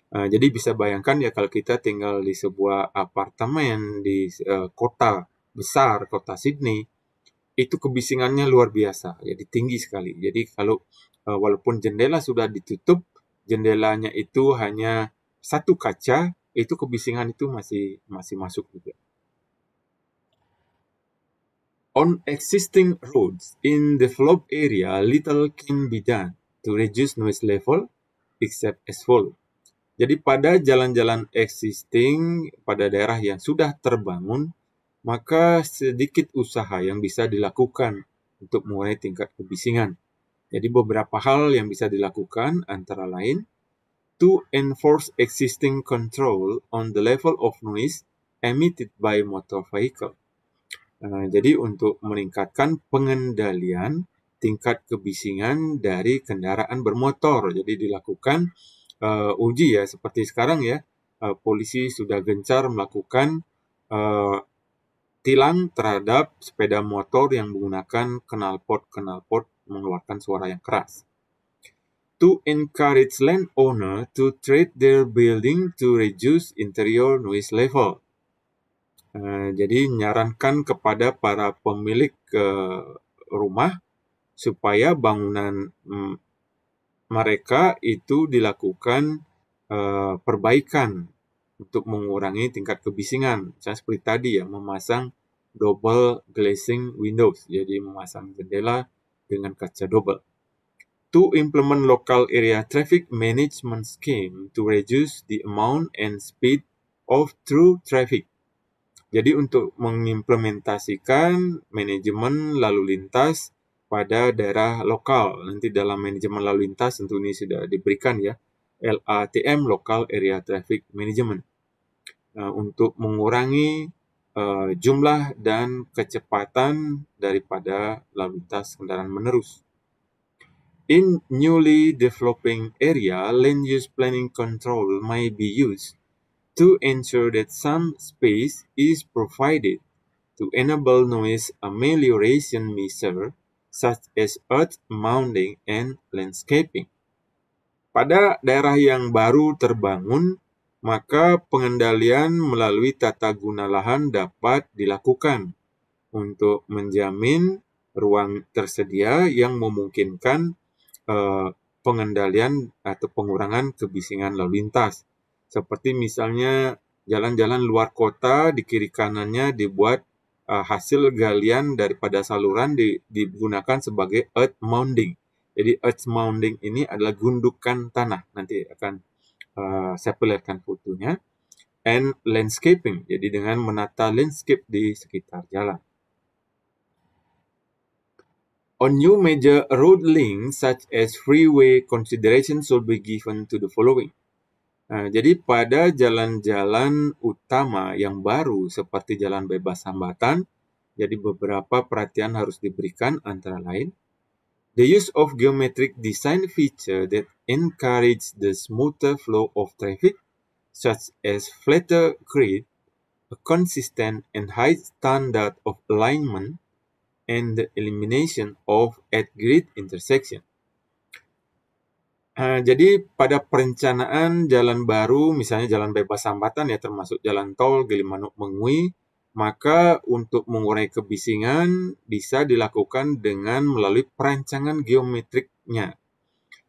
Uh, jadi bisa bayangkan ya kalau kita tinggal di sebuah apartemen di uh, kota besar kota Sydney itu kebisingannya luar biasa jadi ya, tinggi sekali jadi kalau eh, walaupun jendela sudah ditutup jendelanya itu hanya satu kaca itu kebisingan itu masih masih masuk juga on existing roads in the flop area little can be done to reduce noise level except as follows jadi pada jalan-jalan existing pada daerah yang sudah terbangun maka sedikit usaha yang bisa dilakukan untuk mengurangi tingkat kebisingan. Jadi beberapa hal yang bisa dilakukan antara lain to enforce existing control on the level of noise emitted by motor vehicle. Nah, jadi untuk meningkatkan pengendalian tingkat kebisingan dari kendaraan bermotor. Jadi dilakukan uh, uji ya seperti sekarang ya uh, polisi sudah gencar melakukan tilang terhadap sepeda motor yang menggunakan knalpot-knalpot mengeluarkan suara yang keras. To encourage landowner to treat their building to reduce interior noise level. Uh, jadi nyarankan kepada para pemilik uh, rumah supaya bangunan um, mereka itu dilakukan uh, perbaikan untuk mengurangi tingkat kebisingan. Misalnya seperti tadi ya, memasang double glazing windows, jadi memasang jendela dengan kaca double. To implement local area traffic management scheme to reduce the amount and speed of through traffic. Jadi untuk mengimplementasikan manajemen lalu lintas pada daerah lokal. Nanti dalam manajemen lalu lintas tentu ini sudah diberikan ya. LATM Local Area Traffic Management. Eh, untuk mengurangi eh, jumlah dan kecepatan daripada lalu lintas kendaraan menerus. In newly developing area, land use planning control may be used to ensure that some space is provided to enable noise amelioration measures such as earth mounding and landscaping. Pada daerah yang baru terbangun, maka pengendalian melalui tata guna lahan dapat dilakukan untuk menjamin ruang tersedia yang memungkinkan eh, pengendalian atau pengurangan kebisingan lalu lintas. Seperti misalnya jalan-jalan luar kota di kiri kanannya dibuat eh, hasil galian daripada saluran di, digunakan sebagai earth mounding. Jadi earth mounding ini adalah gundukan tanah. Nanti akan Eh, saya perlihatkan fotonya and landscaping jadi dengan menata landscape di sekitar jalan On new major road link such as freeway, consideration should be given to the following. Nah, jadi pada jalan-jalan utama yang baru seperti jalan bebas hambatan, jadi beberapa perhatian harus diberikan antara lain The use of geometric design feature that encourage the smoother flow of traffic, such as flatter grid, a consistent and high standard of alignment, and the elimination of at-grid intersection. Uh, jadi pada perencanaan jalan baru, misalnya jalan bebas hambatan ya termasuk jalan tol Gilimanuk Mengwi, maka untuk mengurai kebisingan bisa dilakukan dengan melalui perancangan geometriknya,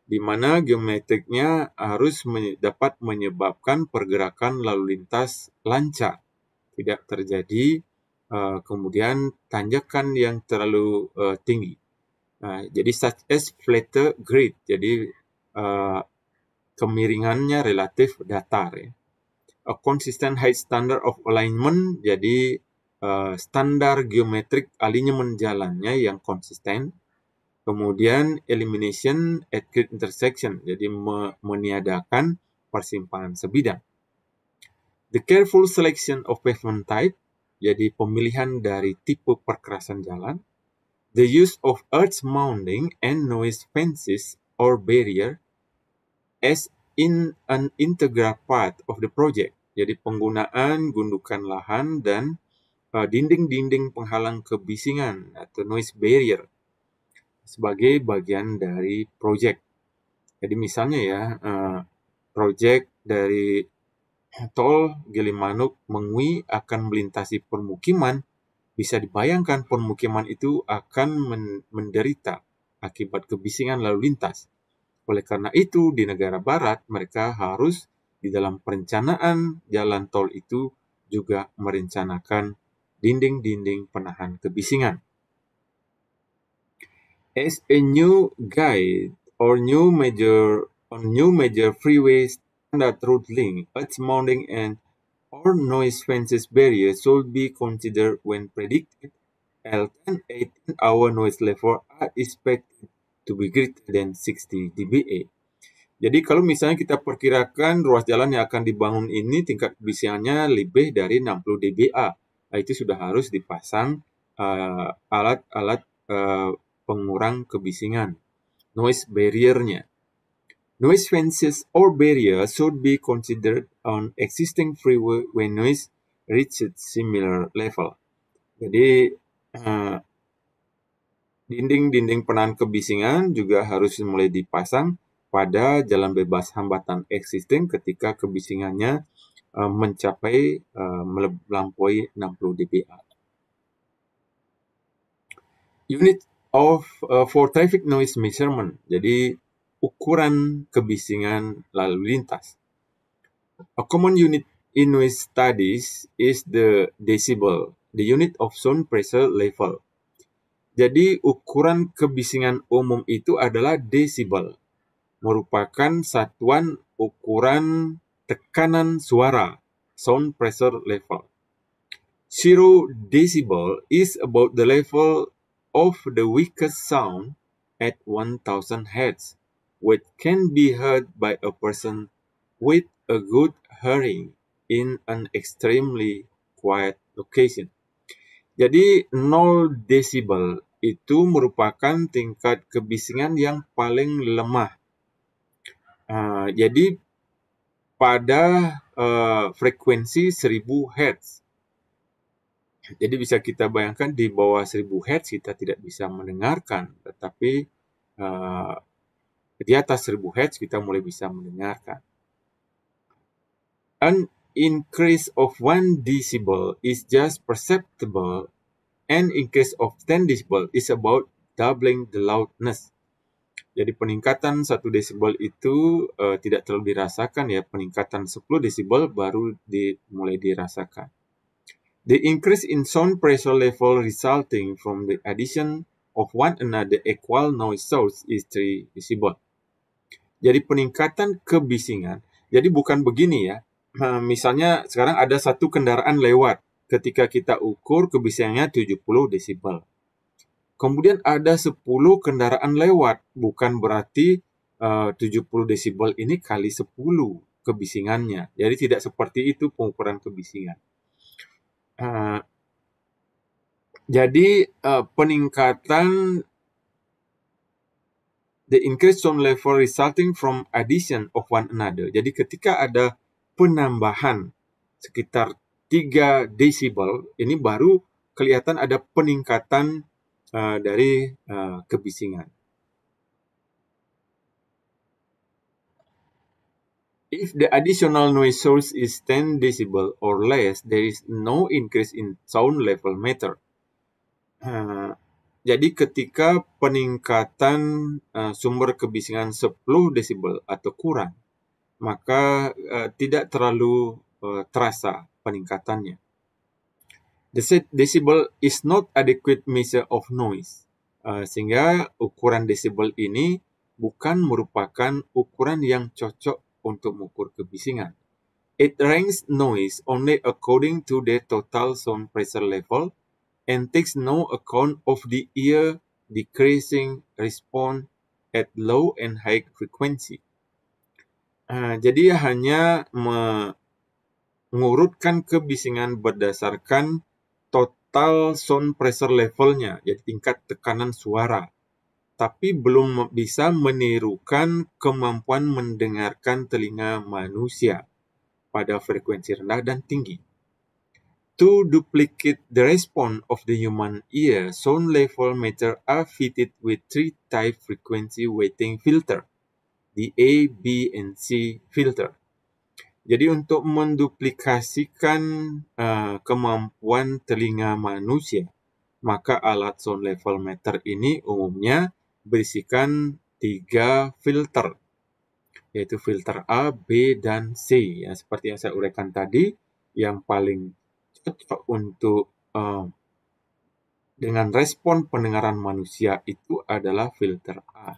di mana geometriknya harus dapat menyebabkan pergerakan lalu lintas lancar, tidak terjadi eh, kemudian tanjakan yang terlalu eh, tinggi. Nah, jadi such as flatter grid, jadi eh, kemiringannya relatif datar. Ya a consistent height standard of alignment jadi uh, standar geometrik alignment jalannya yang konsisten kemudian elimination at grid intersection jadi me meniadakan persimpangan sebidang the careful selection of pavement type jadi pemilihan dari tipe perkerasan jalan the use of earth mounding and noise fences or barrier as in an integral part of the project. Jadi penggunaan gundukan lahan dan eh, dinding-dinding penghalang kebisingan atau noise barrier sebagai bagian dari proyek. Jadi misalnya ya, eh, proyek dari tol Gilimanuk Mengwi akan melintasi permukiman, bisa dibayangkan permukiman itu akan menderita akibat kebisingan lalu lintas. Oleh karena itu, di negara barat mereka harus di dalam perencanaan jalan tol itu juga merencanakan dinding-dinding penahan kebisingan. As a new guide or new major on new major freeway standard road link, earth mounding and or noise fences barrier should be considered when predicted. L10 18 hour noise level are expected to be greater than 60 dBA. Jadi kalau misalnya kita perkirakan ruas jalan yang akan dibangun ini tingkat kebisingannya lebih dari 60 dBA, nah, itu sudah harus dipasang alat-alat eh, uh, eh, uh, pengurang kebisingan, noise barriernya. Noise fences or barrier should be considered on existing freeway when noise reaches similar level. Jadi eh, dinding-dinding uh, penahan kebisingan juga harus mulai dipasang pada jalan bebas hambatan existing ketika kebisingannya uh, mencapai uh, melampaui 60 dBA. Unit of uh, for traffic noise measurement. Jadi ukuran kebisingan lalu lintas. A common unit in noise studies is the decibel, the unit of sound pressure level. Jadi ukuran kebisingan umum itu adalah decibel merupakan satuan ukuran tekanan suara sound pressure level. Zero decibel is about the level of the weakest sound at 1000 hertz, which can be heard by a person with a good hearing in an extremely quiet location. Jadi 0 decibel itu merupakan tingkat kebisingan yang paling lemah Ah, jadi pada uh, frekuensi 1000 Hz. Jadi bisa kita bayangkan di bawah 1000 Hz kita tidak bisa mendengarkan, tetapi uh, di atas 1000 Hz kita mulai bisa mendengarkan. An increase of 1 decibel is just perceptible. and increase of 10 decibel is about doubling the loudness. Jadi peningkatan 1 desibel itu uh, tidak terlalu dirasakan ya, peningkatan 10 desibel baru dimulai dirasakan. The increase in sound pressure level resulting from the addition of one another equal noise source is 3 desibel. Jadi peningkatan kebisingan. Jadi bukan begini ya. Misalnya sekarang ada satu kendaraan lewat. Ketika kita ukur kebisingannya 70 desibel. Kemudian ada 10 kendaraan lewat, bukan berarti eh, uh, 70 desibel ini kali 10 kebisingannya. Jadi tidak seperti itu pengukuran kebisingan. Uh, jadi uh, peningkatan the increase sound level resulting from addition of one another. Jadi ketika ada penambahan sekitar 3 desibel, ini baru kelihatan ada peningkatan uh, dari uh, kebisingan. If the additional noise source is 10 decibel or less, there is no increase in sound level meter. Uh, jadi ketika peningkatan uh, sumber kebisingan 10 desibel atau kurang, maka uh, tidak terlalu uh, terasa peningkatannya. The set decibel is not adequate measure of noise. Uh, sehingga ukuran desibel ini bukan merupakan ukuran yang cocok untuk mengukur kebisingan. It ranks noise only according to the total sound pressure level and takes no account of the ear decreasing response at low and high frequency. Uh, jadi hanya mengurutkan kebisingan berdasarkan total sound pressure levelnya, yaitu tingkat tekanan suara. Tapi belum bisa menirukan kemampuan mendengarkan telinga manusia pada frekuensi rendah dan tinggi. To duplicate the response of the human ear, sound level meter are fitted with three type frequency weighting filter, the A, B, and C filter. Jadi untuk menduplikasikan uh, kemampuan telinga manusia, maka alat sound level meter ini umumnya berisikan tiga filter, yaitu filter A, B, dan C. Ya, seperti yang saya uraikan tadi, yang paling cocok untuk uh, dengan respon pendengaran manusia itu adalah filter A.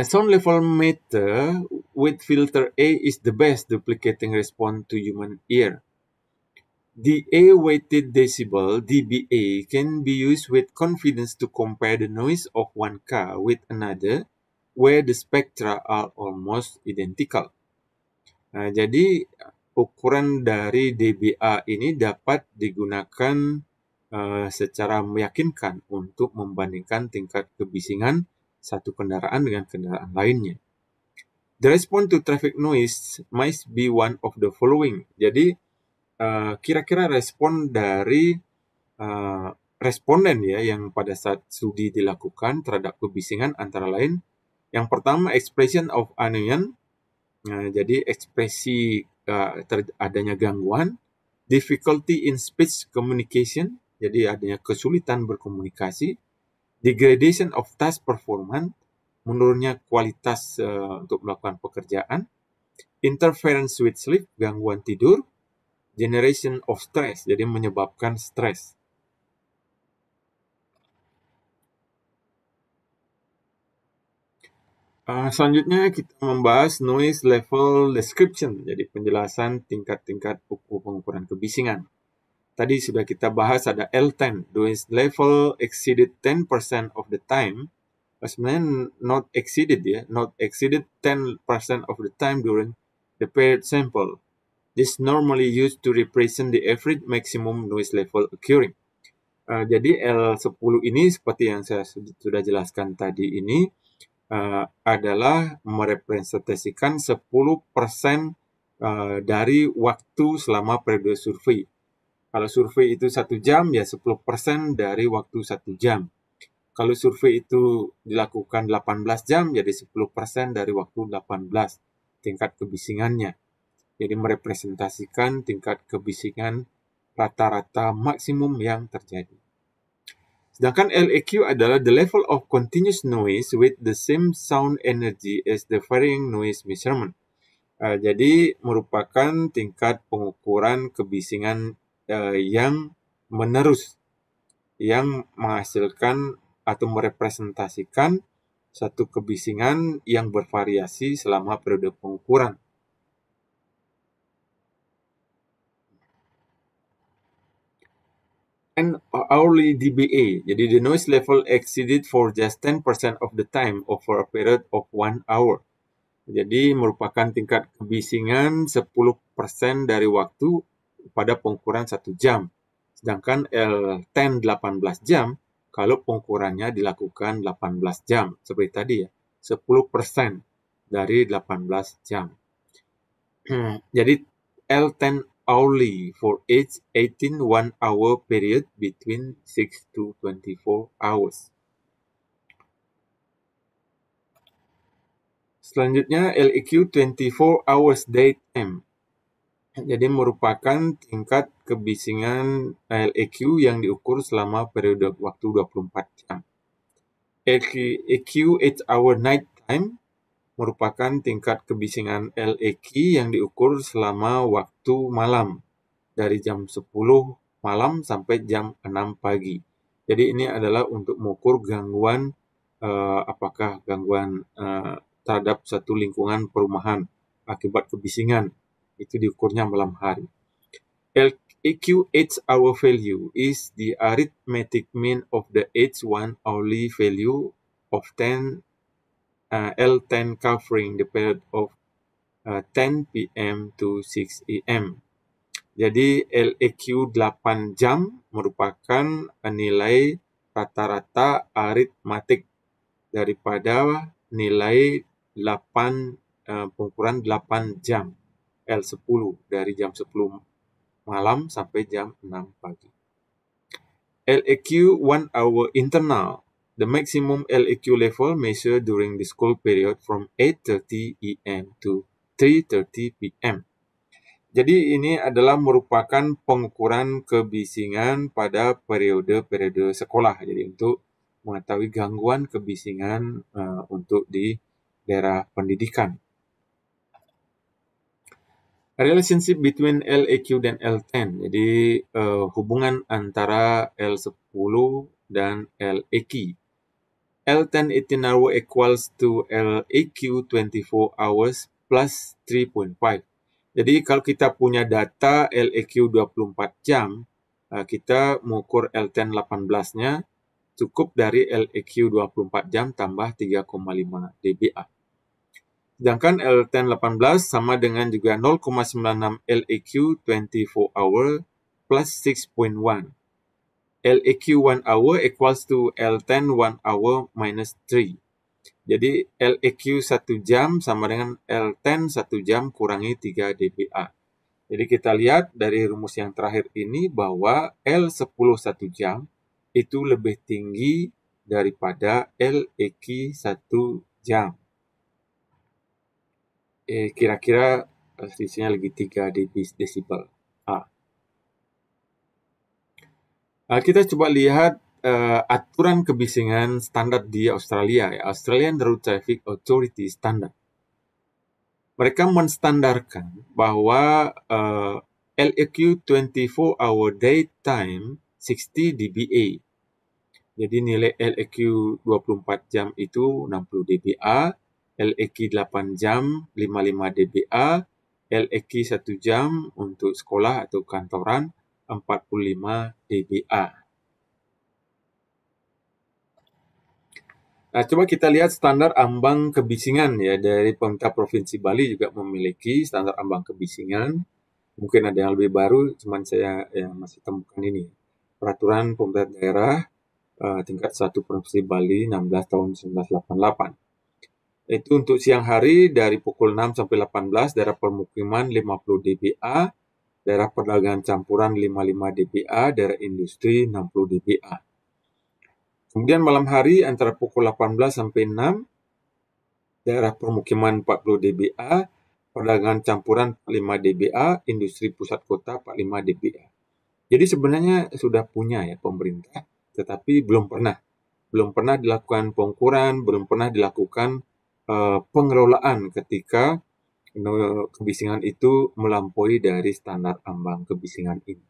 A sound level meter with filter A is the best duplicating response to human ear. The A-weighted decibel dBA can be used with confidence to compare the noise of one car with another where the spectra are almost identical. Nah, jadi ukuran dari dBA ini dapat digunakan uh, secara meyakinkan untuk membandingkan tingkat kebisingan satu kendaraan dengan kendaraan lainnya. The response to traffic noise might be one of the following. Jadi eh, kira-kira uh, respon dari uh, responden ya yang pada saat studi dilakukan terhadap kebisingan antara lain yang pertama expression of annoyance. Uh, jadi ekspresi uh, adanya gangguan, difficulty in speech communication, jadi adanya kesulitan berkomunikasi, degradation of task performance, menurunnya kualitas uh, untuk melakukan pekerjaan, interference with sleep, gangguan tidur, generation of stress, jadi menyebabkan stres. Uh, eh, selanjutnya kita membahas noise level description, jadi penjelasan tingkat-tingkat pengukuran kebisingan tadi sudah kita bahas ada L10 doing level exceeded 10% of the time nah, sebenarnya not exceeded ya not exceeded 10% of the time during the paired sample this normally used to represent the average maximum noise level occurring uh, jadi L10 ini seperti yang saya sudah jelaskan tadi ini uh, adalah merepresentasikan 10% uh, eh, dari waktu selama periode survei kalau survei itu satu jam, ya 10% dari waktu satu jam. Kalau survei itu dilakukan 18 jam, jadi ya 10% dari waktu 18, tingkat kebisingannya. Jadi merepresentasikan tingkat kebisingan rata-rata maksimum yang terjadi. Sedangkan LAQ e adalah the level of continuous noise with the same sound energy as the varying noise measurement. Ah, jadi merupakan tingkat pengukuran kebisingan Eh, yang menerus yang menghasilkan atau merepresentasikan satu kebisingan yang bervariasi selama periode pengukuran. And hourly DBA, jadi the noise level exceeded for just 10% of the time over a period of one hour. Jadi merupakan tingkat kebisingan 10% dari waktu pada pengukuran 1 jam. Sedangkan L10 18 jam kalau pengukurannya dilakukan 18 jam seperti tadi ya, 10% dari 18 jam. Jadi L10 hourly for each 18 one hour period between 6 to 24 hours. Selanjutnya LEQ 24 hours date M jadi merupakan tingkat kebisingan LEQ yang diukur selama periode waktu 24 jam. EQ 8 e hour night time merupakan tingkat kebisingan LEQ yang diukur selama waktu malam dari jam 10 malam sampai jam 6 pagi. Jadi ini adalah untuk mengukur gangguan uh, apakah gangguan uh, terhadap satu lingkungan perumahan akibat kebisingan itu diukurnya malam hari. EQ age hour value is the arithmetic mean of the h one hourly value of 10 uh, L10 covering the period of uh, 10 p.m. to 6 a.m. Jadi LEQ 8 jam merupakan nilai rata-rata aritmatik daripada nilai 8 uh, pengukuran 8 jam. L10 dari jam 10 malam sampai jam 6 pagi. LAQ 1 hour internal. The maximum LAQ level measured during the school period from 8.30 a.m. to 3.30 p.m. Jadi ini adalah merupakan pengukuran kebisingan pada periode-periode sekolah. Jadi untuk mengetahui gangguan kebisingan uh, untuk di daerah pendidikan relationship between LAQ dan L10. Jadi uh, hubungan antara L10 dan LAQ. L10 itinaro equals to LAQ 24 hours plus 3.5. Jadi kalau kita punya data LAQ 24 jam, uh, kita mengukur L10 18-nya cukup dari LAQ 24 jam tambah 3,5 dBA. Sedangkan L1018 sama dengan juga 0,96 LAQ 24 hour plus 6.1. LAQ 1 hour equals to L10 1 hour minus 3. Jadi LAQ e 1 jam sama dengan L10 1 jam kurangi 3 dBA. Jadi kita lihat dari rumus yang terakhir ini bahwa L10 1 jam itu lebih tinggi daripada LAQ e 1 jam eh, kira-kira eh, selisihnya lagi 3 desibel. Ah. Nah, kita coba lihat uh, aturan kebisingan standar di Australia, ya, Australian Road Traffic Authority Standard. Mereka menstandarkan bahwa uh, LEQ 24 hour daytime 60 dBA. Jadi nilai LEQ 24 jam itu 60 dBA LEQ 8 jam 55 dBA, LEQ 1 jam untuk sekolah atau kantoran 45 dBA. Nah, coba kita lihat standar ambang kebisingan ya dari pemerintah provinsi Bali juga memiliki standar ambang kebisingan. Mungkin ada yang lebih baru, cuman saya yang masih temukan ini. Peraturan pemerintah daerah uh, tingkat 1 provinsi Bali 16 tahun 1988. Itu untuk siang hari dari pukul 6 sampai 18 daerah permukiman 50 dBA, daerah perdagangan campuran 55 dBA, daerah industri 60 dBA. Kemudian malam hari antara pukul 18 sampai 6 daerah permukiman 40 dBA, perdagangan campuran 5 dBA, industri pusat kota 45 dBA. Jadi sebenarnya sudah punya ya pemerintah, tetapi belum pernah. Belum pernah dilakukan pengukuran, belum pernah dilakukan Eh, pengelolaan ketika kebisingan itu melampaui dari standar ambang kebisingan ini.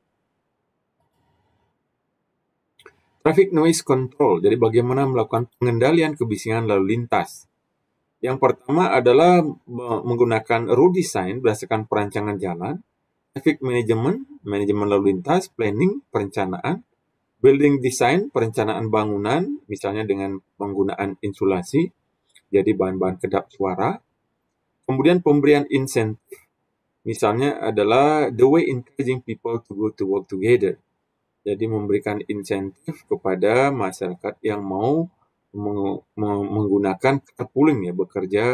Traffic noise control, jadi bagaimana melakukan pengendalian kebisingan lalu lintas. Yang pertama adalah eh, menggunakan road design berdasarkan perancangan jalan, traffic management, manajemen lalu lintas, planning, perencanaan, building design, perencanaan bangunan, misalnya dengan penggunaan insulasi, jadi bahan-bahan kedap suara. Kemudian pemberian insentif, misalnya adalah the way encouraging people to go to work together. Jadi memberikan insentif kepada masyarakat yang mau menggunakan carpooling ya bekerja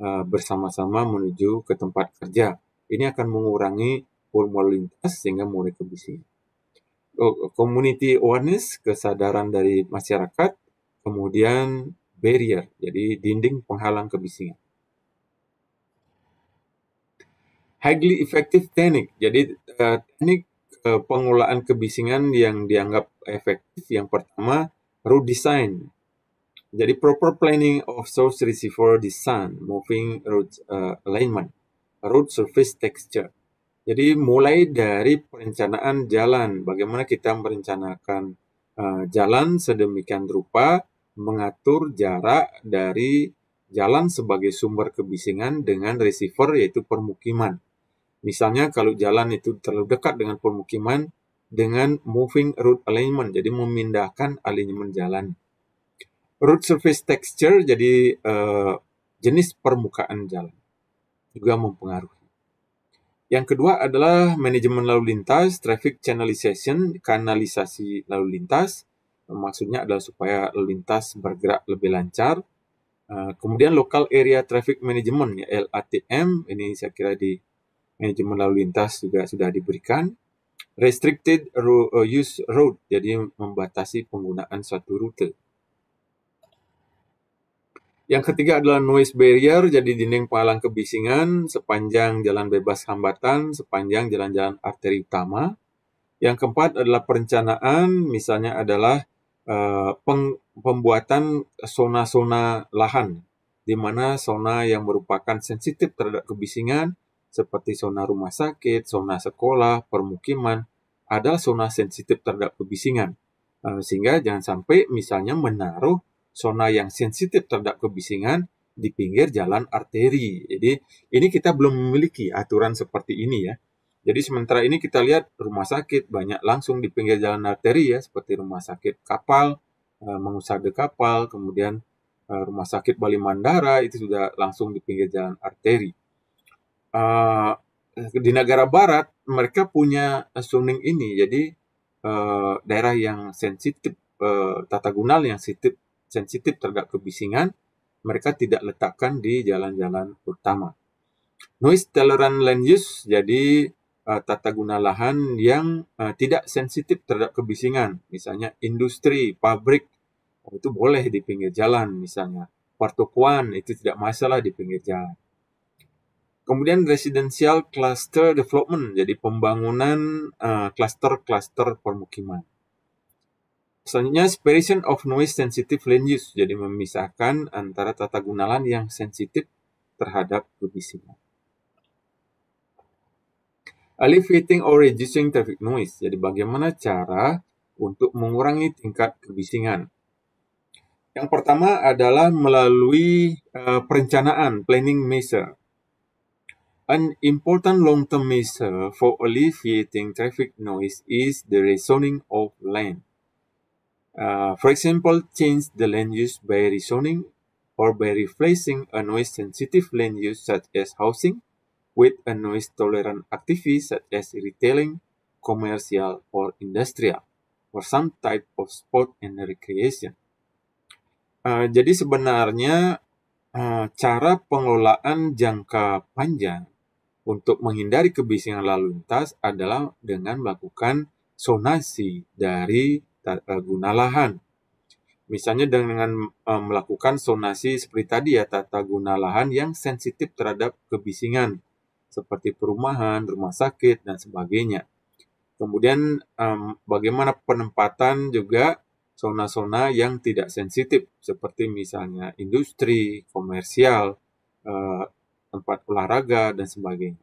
eh, bersama-sama menuju ke tempat kerja. Ini akan mengurangi formal lintas sehingga murai bising oh, community awareness, kesadaran dari masyarakat, kemudian barrier, jadi dinding penghalang kebisingan. Highly effective technique, jadi uh, teknik uh, pengulaan kebisingan yang dianggap efektif yang pertama root design. Jadi proper planning of source receiver design, moving root uh, alignment, root surface texture. Jadi mulai dari perencanaan jalan, bagaimana kita merencanakan uh, jalan sedemikian rupa mengatur jarak dari jalan sebagai sumber kebisingan dengan receiver yaitu permukiman. Misalnya kalau jalan itu terlalu dekat dengan permukiman dengan moving route alignment, jadi memindahkan alignment jalan. Road surface texture jadi eh, jenis permukaan jalan juga mempengaruhi. Yang kedua adalah manajemen lalu lintas, traffic channelization, kanalisasi lalu lintas, maksudnya adalah supaya lalu lintas bergerak lebih lancar. Eh, kemudian Local Area Traffic Management ya LATM ini saya kira di manajemen lalu lintas juga sudah diberikan. Restricted eh, Use Road jadi membatasi penggunaan satu rute. Yang ketiga adalah noise barrier, jadi dinding penghalang kebisingan sepanjang jalan bebas hambatan, sepanjang jalan-jalan arteri utama. Yang keempat adalah perencanaan, misalnya adalah Eh, peng, pembuatan zona-zona lahan, di mana zona yang merupakan sensitif terhadap kebisingan, seperti zona rumah sakit, zona sekolah, permukiman, adalah zona sensitif terhadap kebisingan. Eh, sehingga jangan sampai misalnya menaruh zona yang sensitif terhadap kebisingan di pinggir jalan arteri. Jadi ini kita belum memiliki aturan seperti ini ya. Jadi sementara ini kita lihat rumah sakit banyak langsung di pinggir jalan arteri ya, seperti rumah sakit kapal, e, eh, mengusade kapal, kemudian eh, rumah sakit Bali Mandara itu sudah langsung di pinggir jalan arteri. Eh, di negara barat mereka punya zoning ini, jadi daerah yang sensitif, tata gunal yang sensitif, sensitif terhadap kebisingan, mereka tidak letakkan di jalan-jalan utama. Noise tolerant land use, jadi uh, tata guna lahan yang uh, tidak sensitif terhadap kebisingan, misalnya industri, pabrik, oh, itu boleh di pinggir jalan misalnya, pertokoan itu tidak masalah di pinggir jalan. Kemudian residential cluster development, jadi pembangunan eh, cluster-cluster uh, permukiman. Selanjutnya, separation of noise sensitive land use, jadi memisahkan antara tata guna lahan yang sensitif terhadap kebisingan. Alleviating or reducing traffic noise, jadi bagaimana cara untuk mengurangi tingkat kebisingan. Yang pertama adalah melalui uh, perencanaan, planning measure. An important long-term measure for alleviating traffic noise is the rezoning of land. Uh, for example, change the land use by rezoning or by replacing a noise-sensitive land use such as housing with a noise-tolerant activity such as retailing, commercial, or industrial, or some type of sport and recreation. Uh, jadi sebenarnya uh, cara pengelolaan jangka panjang untuk menghindari kebisingan lalu lintas adalah dengan melakukan sonasi dari eh, guna lahan. Misalnya dengan melakukan sonasi seperti tadi ya tata guna lahan yang sensitif terhadap kebisingan seperti perumahan, rumah sakit, dan sebagainya. Kemudian um, bagaimana penempatan juga zona-zona yang tidak sensitif seperti misalnya industri, komersial, uh, tempat olahraga, dan sebagainya.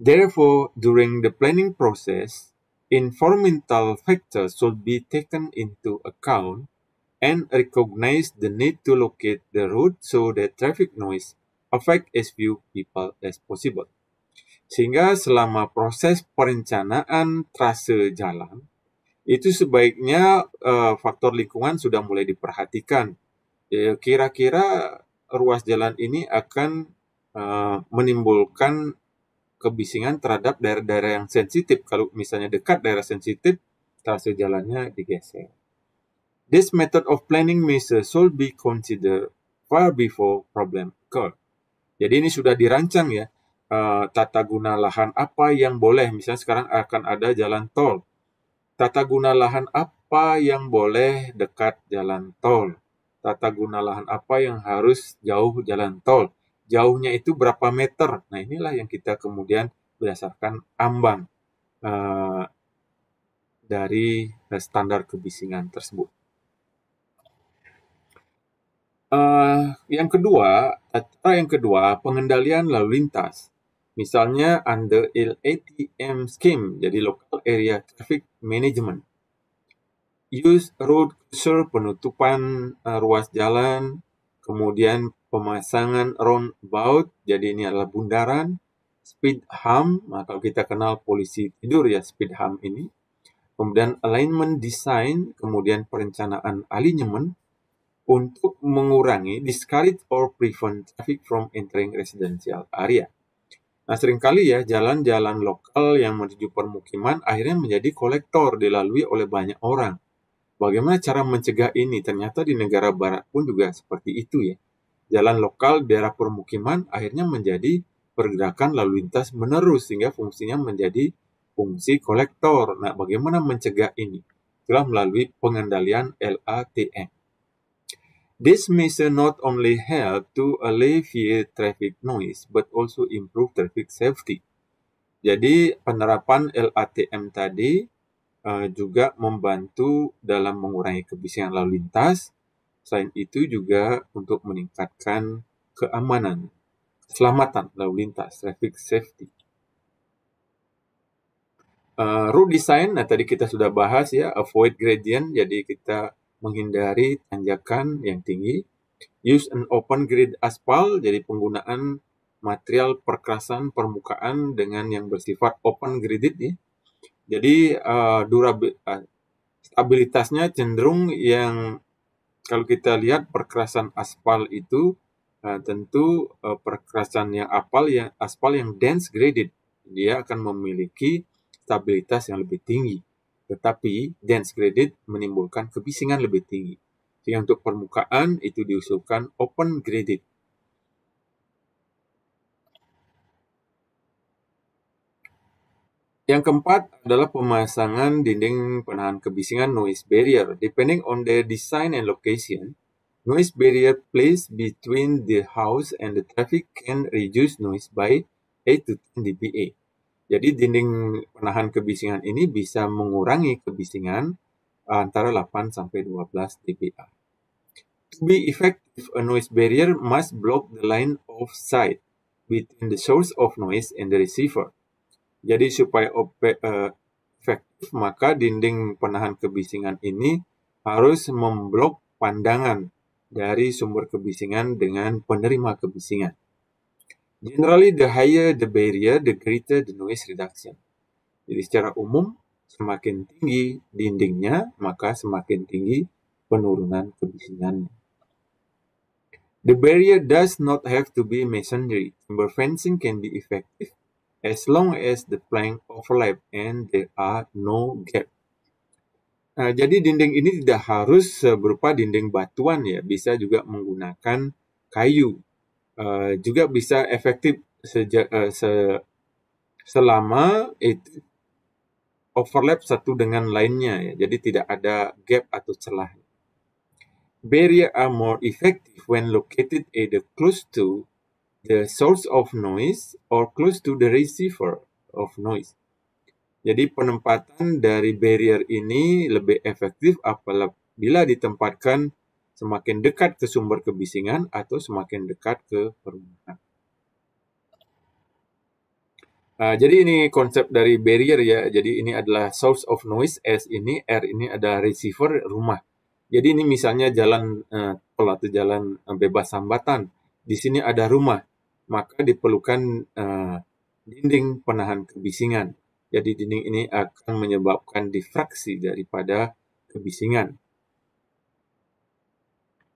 Therefore, during the planning process, environmental factors should be taken into account and recognize the need to locate the route so that traffic noise affect as few people as possible. Sehingga selama proses perencanaan trase jalan, itu sebaiknya uh, faktor lingkungan sudah mulai diperhatikan. Ya, kira-kira ruas jalan ini akan uh, menimbulkan kebisingan terhadap daerah-daerah yang sensitif. Kalau misalnya dekat daerah sensitif, trase jalannya digeser. This method of planning measures should be considered far before problem occur. Jadi ini sudah dirancang ya eh, tata guna lahan apa yang boleh. Misalnya sekarang akan ada jalan tol. Tata guna lahan apa yang boleh dekat jalan tol. Tata guna lahan apa yang harus jauh jalan tol. Jauhnya itu berapa meter. Nah inilah yang kita kemudian berdasarkan ambang eh, dari standar kebisingan tersebut. Eh, yang kedua, cara eh, yang kedua, pengendalian lalu lintas. Misalnya under LATM scheme, jadi Local Area Traffic Management. Use road closure, penutupan uh, ruas jalan, kemudian pemasangan roundabout, jadi ini adalah bundaran, speed hump, atau nah, kita kenal polisi tidur ya speed hump ini, kemudian alignment design, kemudian perencanaan alignment untuk mengurangi discourage or prevent traffic from entering residential area. Nah, seringkali ya jalan-jalan lokal yang menuju permukiman akhirnya menjadi kolektor dilalui oleh banyak orang. Bagaimana cara mencegah ini? Ternyata di negara barat pun juga seperti itu ya. Jalan lokal di daerah permukiman akhirnya menjadi pergerakan lalu lintas menerus sehingga fungsinya menjadi fungsi kolektor. Nah, bagaimana mencegah ini? Itulah melalui pengendalian LATM. This measure not only help to alleviate traffic noise, but also improve traffic safety. Jadi penerapan LATM tadi uh, juga membantu dalam mengurangi kebisingan lalu lintas. Selain itu juga untuk meningkatkan keamanan, keselamatan lalu lintas, traffic safety. Uh, design, nah tadi kita sudah bahas ya, avoid gradient, jadi kita menghindari tanjakan yang tinggi, use an open grid aspal, jadi penggunaan material perkerasan permukaan dengan yang bersifat open graded ya. Jadi uh, eh, durabil, uh, eh, stabilitasnya cenderung yang kalau kita lihat perkerasan aspal itu uh, tentu uh, perkerasan yang aspal yang aspal yang dense graded dia akan memiliki stabilitas yang lebih tinggi. Tetapi dense graded menimbulkan kebisingan lebih tinggi. sehingga untuk permukaan itu diusulkan open graded. Yang keempat adalah pemasangan dinding penahan kebisingan noise barrier. Depending on the design and location, noise barrier placed between the house and the traffic can reduce noise by 8 to 10 dBA. Jadi dinding penahan kebisingan ini bisa mengurangi kebisingan eh, antara 8 sampai 12 dBA. To be effective, a noise barrier must block the line of sight between the source of noise and the receiver. Jadi supaya eh, efektif, maka dinding penahan kebisingan ini harus memblok pandangan dari sumber kebisingan dengan penerima kebisingan. Generally, the higher the barrier, the greater the noise reduction. Jadi secara umum, semakin tinggi dindingnya, maka semakin tinggi penurunan kebisingannya. The barrier does not have to be masonry. Timber fencing can be effective as long as the plank overlap and there are no gap. Nah, jadi dinding ini tidak harus eh, berupa dinding batuan ya, bisa juga menggunakan kayu Eh, juga bisa efektif seja, uh, se selama itu overlap satu dengan lainnya ya. Jadi tidak ada gap atau celah. Barrier are more effective when located either close to the source of noise or close to the receiver of noise. Jadi penempatan dari barrier ini lebih efektif apabila ditempatkan semakin dekat ke sumber kebisingan atau semakin dekat ke permukaan. Uh, jadi ini konsep dari barrier ya. Jadi ini adalah source of noise, S ini, R ini ada receiver rumah. Jadi ini misalnya jalan uh, eh, pelatu jalan eh, bebas hambatan. Di sini ada rumah, maka diperlukan uh, dinding penahan kebisingan. Jadi dinding ini akan menyebabkan difraksi daripada kebisingan.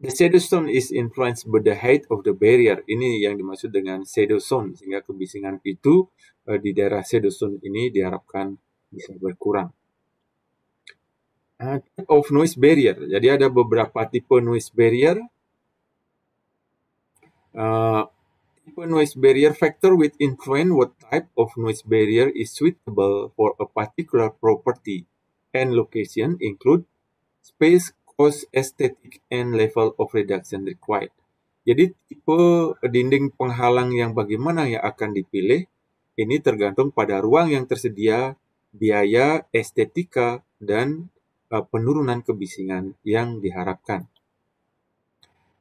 The shadow zone is influenced by the height of the barrier. Ini yang dimaksud dengan shadow zone. Sehingga kebisingan itu uh, di daerah shadow zone ini diharapkan bisa berkurang. Uh, of noise barrier. Jadi ada beberapa tipe noise barrier. Uh, tipe noise barrier factor with influence what type of noise barrier is suitable for a particular property and location include space cost aesthetic and level of reduction required. Jadi tipe dinding penghalang yang bagaimana yang akan dipilih ini tergantung pada ruang yang tersedia, biaya, estetika, dan uh, penurunan kebisingan yang diharapkan.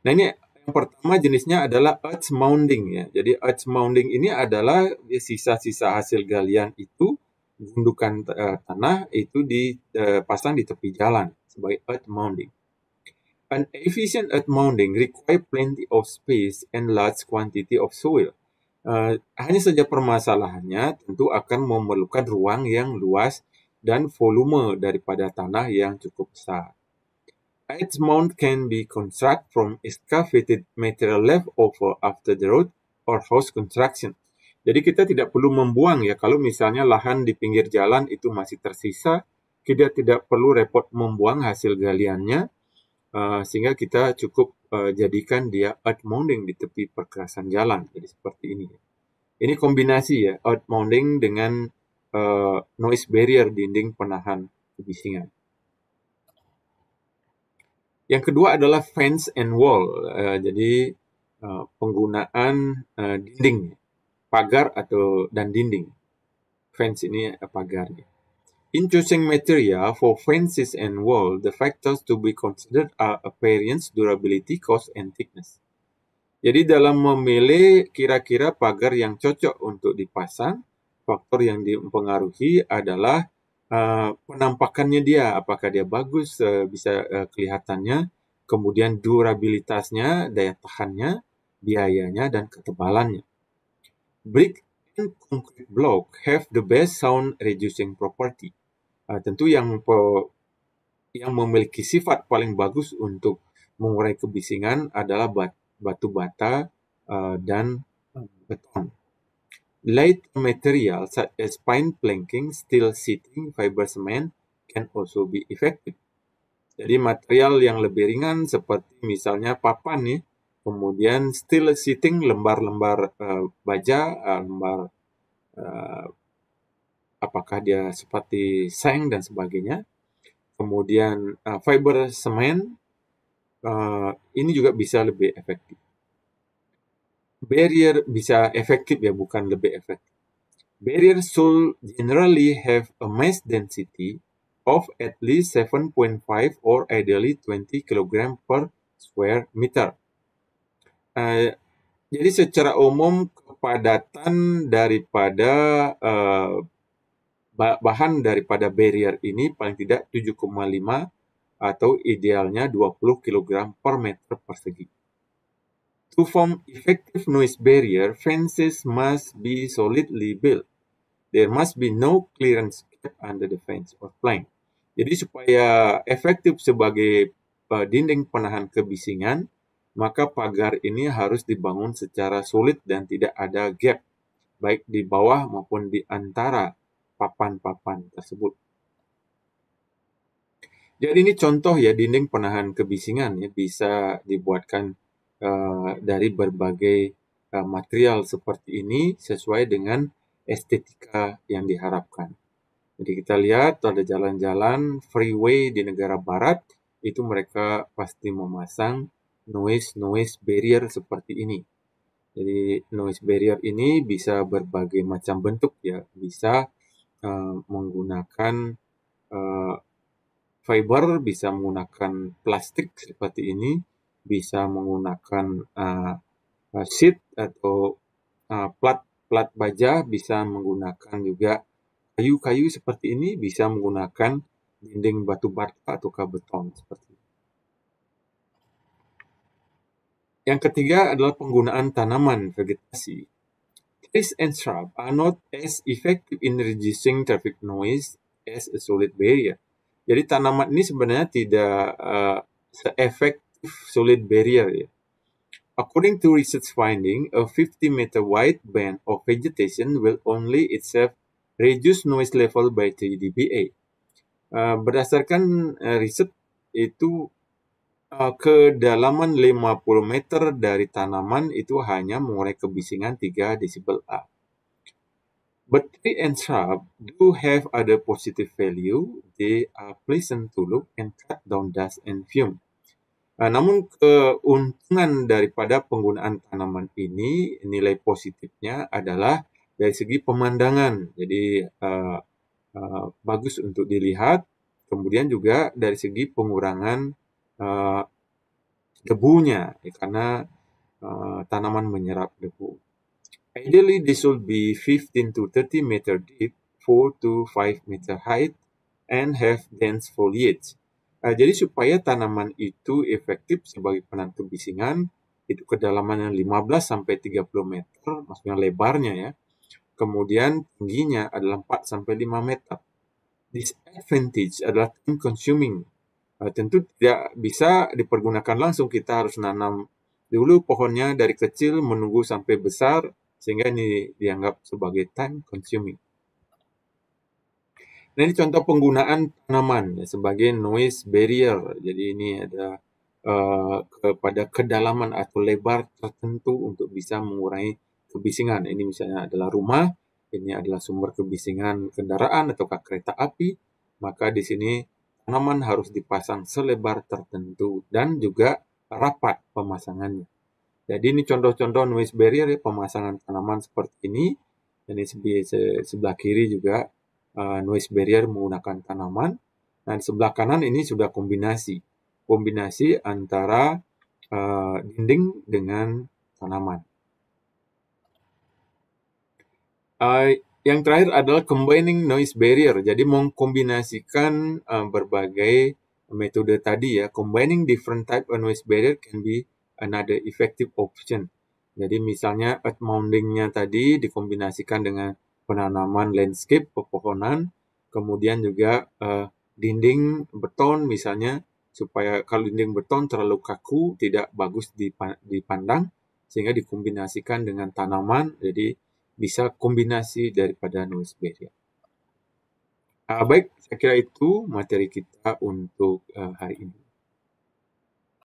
Nah ini yang pertama jenisnya adalah arch mounding ya. Jadi arch mounding ini adalah sisa-sisa hasil galian itu gundukan uh, tanah itu dipasang uh, di tepi jalan by earth mounding. An efficient earth mounding require plenty of space and large quantity of soil. Uh, hanya saja permasalahannya tentu akan memerlukan ruang yang luas dan volume daripada tanah yang cukup besar. Earth mound can be construct from excavated material left over after the road or house construction. Jadi kita tidak perlu membuang ya kalau misalnya lahan di pinggir jalan itu masih tersisa, kita tidak perlu repot membuang hasil galiannya uh, sehingga kita cukup uh, jadikan dia earth mounding di tepi perkerasan jalan jadi seperti ini ini kombinasi ya earth mounding dengan uh, noise barrier dinding penahan kebisingan yang kedua adalah fence and wall uh, jadi uh, penggunaan uh, dinding pagar atau dan dinding fence ini pagarnya In choosing material for fences and wall, the factors to be considered are appearance, durability, cost, and thickness. Jadi dalam memilih kira-kira pagar yang cocok untuk dipasang, faktor yang dipengaruhi adalah uh, penampakannya dia, apakah dia bagus, uh, bisa uh, kelihatannya, kemudian durabilitasnya, daya tahannya, biayanya, dan ketebalannya. Brick satu concrete block have the best sound reducing property? Uh, tentu yang yang memiliki sifat paling bagus untuk mengurai kebisingan adalah bat, batu bata uh, dan beton. Light material such as pine planking, steel sheeting, fiber cement can also be effective. Jadi material yang lebih ringan seperti misalnya papan nih, kemudian still sitting lembar-lembar uh, eh, baja, uh, eh, lembar uh, apakah dia seperti seng dan sebagainya. Kemudian uh, fiber semen uh, ini juga bisa lebih efektif. Barrier bisa efektif ya, bukan lebih efektif. Barrier should generally have a mass density of at least 7.5 or ideally 20 kg per square meter. Eh, jadi secara umum kepadatan daripada uh, bahan daripada barrier ini paling tidak 7,5 atau idealnya 20 kg per meter persegi. To form effective noise barrier, fences must be solidly built. There must be no clearance gap under the fence or plank. Jadi supaya efektif sebagai uh, dinding penahan kebisingan, maka pagar ini harus dibangun secara sulit dan tidak ada gap, baik di bawah maupun di antara papan-papan tersebut. Jadi ini contoh ya dinding penahan kebisingan ya bisa dibuatkan uh, dari berbagai uh, material seperti ini sesuai dengan estetika yang diharapkan. Jadi kita lihat ada jalan-jalan freeway di negara barat itu mereka pasti memasang noise-noise barrier seperti ini. Jadi noise barrier ini bisa berbagai macam bentuk ya, bisa uh, menggunakan uh, fiber, bisa menggunakan plastik seperti ini, bisa menggunakan uh, sheet atau uh, plat plat baja, bisa menggunakan juga kayu-kayu seperti ini, bisa menggunakan dinding batu bata atau beton seperti ini. Yang ketiga adalah penggunaan tanaman vegetasi. Trees and shrubs are not as effective in reducing traffic noise as a solid barrier. Jadi tanaman ini sebenarnya tidak uh, eh, seefektif solid barrier ya. According to research finding, a 50 meter wide band of vegetation will only itself reduce noise level by 3 dBA. Uh, berdasarkan uh, eh, riset itu Eh, kedalaman 50 meter dari tanaman itu hanya mengurai kebisingan 3 desibel A. But tree and shrub do have other positive value. They are pleasant to look and cut down dust and fume. Uh, namun keuntungan daripada penggunaan tanaman ini, nilai positifnya adalah dari segi pemandangan. Jadi uh, uh, bagus untuk dilihat. Kemudian juga dari segi pengurangan Eh, debunya ya, karena uh, tanaman menyerap debu. Ideally, this will be 15 to 30 meter deep, 4 to 5 meter height, and have dense foliage. Uh, jadi supaya tanaman itu efektif sebagai penangkap bisingan, itu kedalamannya 15 sampai 30 meter, maksudnya lebarnya ya. Kemudian tingginya adalah 4 sampai 5 meter. Disadvantage adalah time consuming Eh, tentu tidak bisa dipergunakan langsung kita harus nanam dulu pohonnya dari kecil menunggu sampai besar sehingga ini dianggap sebagai time consuming. Nah, ini contoh penggunaan tanaman ya, sebagai noise barrier. Jadi ini ada uh, kepada kedalaman atau lebar tertentu untuk bisa mengurangi kebisingan. Ini misalnya adalah rumah, ini adalah sumber kebisingan kendaraan atau kereta api, maka di sini Tanaman harus dipasang selebar tertentu dan juga rapat pemasangannya. Jadi ini contoh-contoh noise barrier ya, pemasangan tanaman seperti ini. Dan di sebelah kiri juga uh, noise barrier menggunakan tanaman. Dan sebelah kanan ini sudah kombinasi. Kombinasi antara uh, dinding dengan tanaman. Uh, yang terakhir adalah combining noise barrier. Jadi mengkombinasikan uh, berbagai metode tadi ya. Combining different type of noise barrier can be another effective option. Jadi misalnya earth moundingnya tadi dikombinasikan dengan penanaman landscape pepohonan, kemudian juga uh, dinding beton misalnya supaya kalau dinding beton terlalu kaku tidak bagus dipandang sehingga dikombinasikan dengan tanaman jadi bisa kombinasi daripada noise barrier. Uh, baik, saya kira itu materi kita untuk uh, hari ini.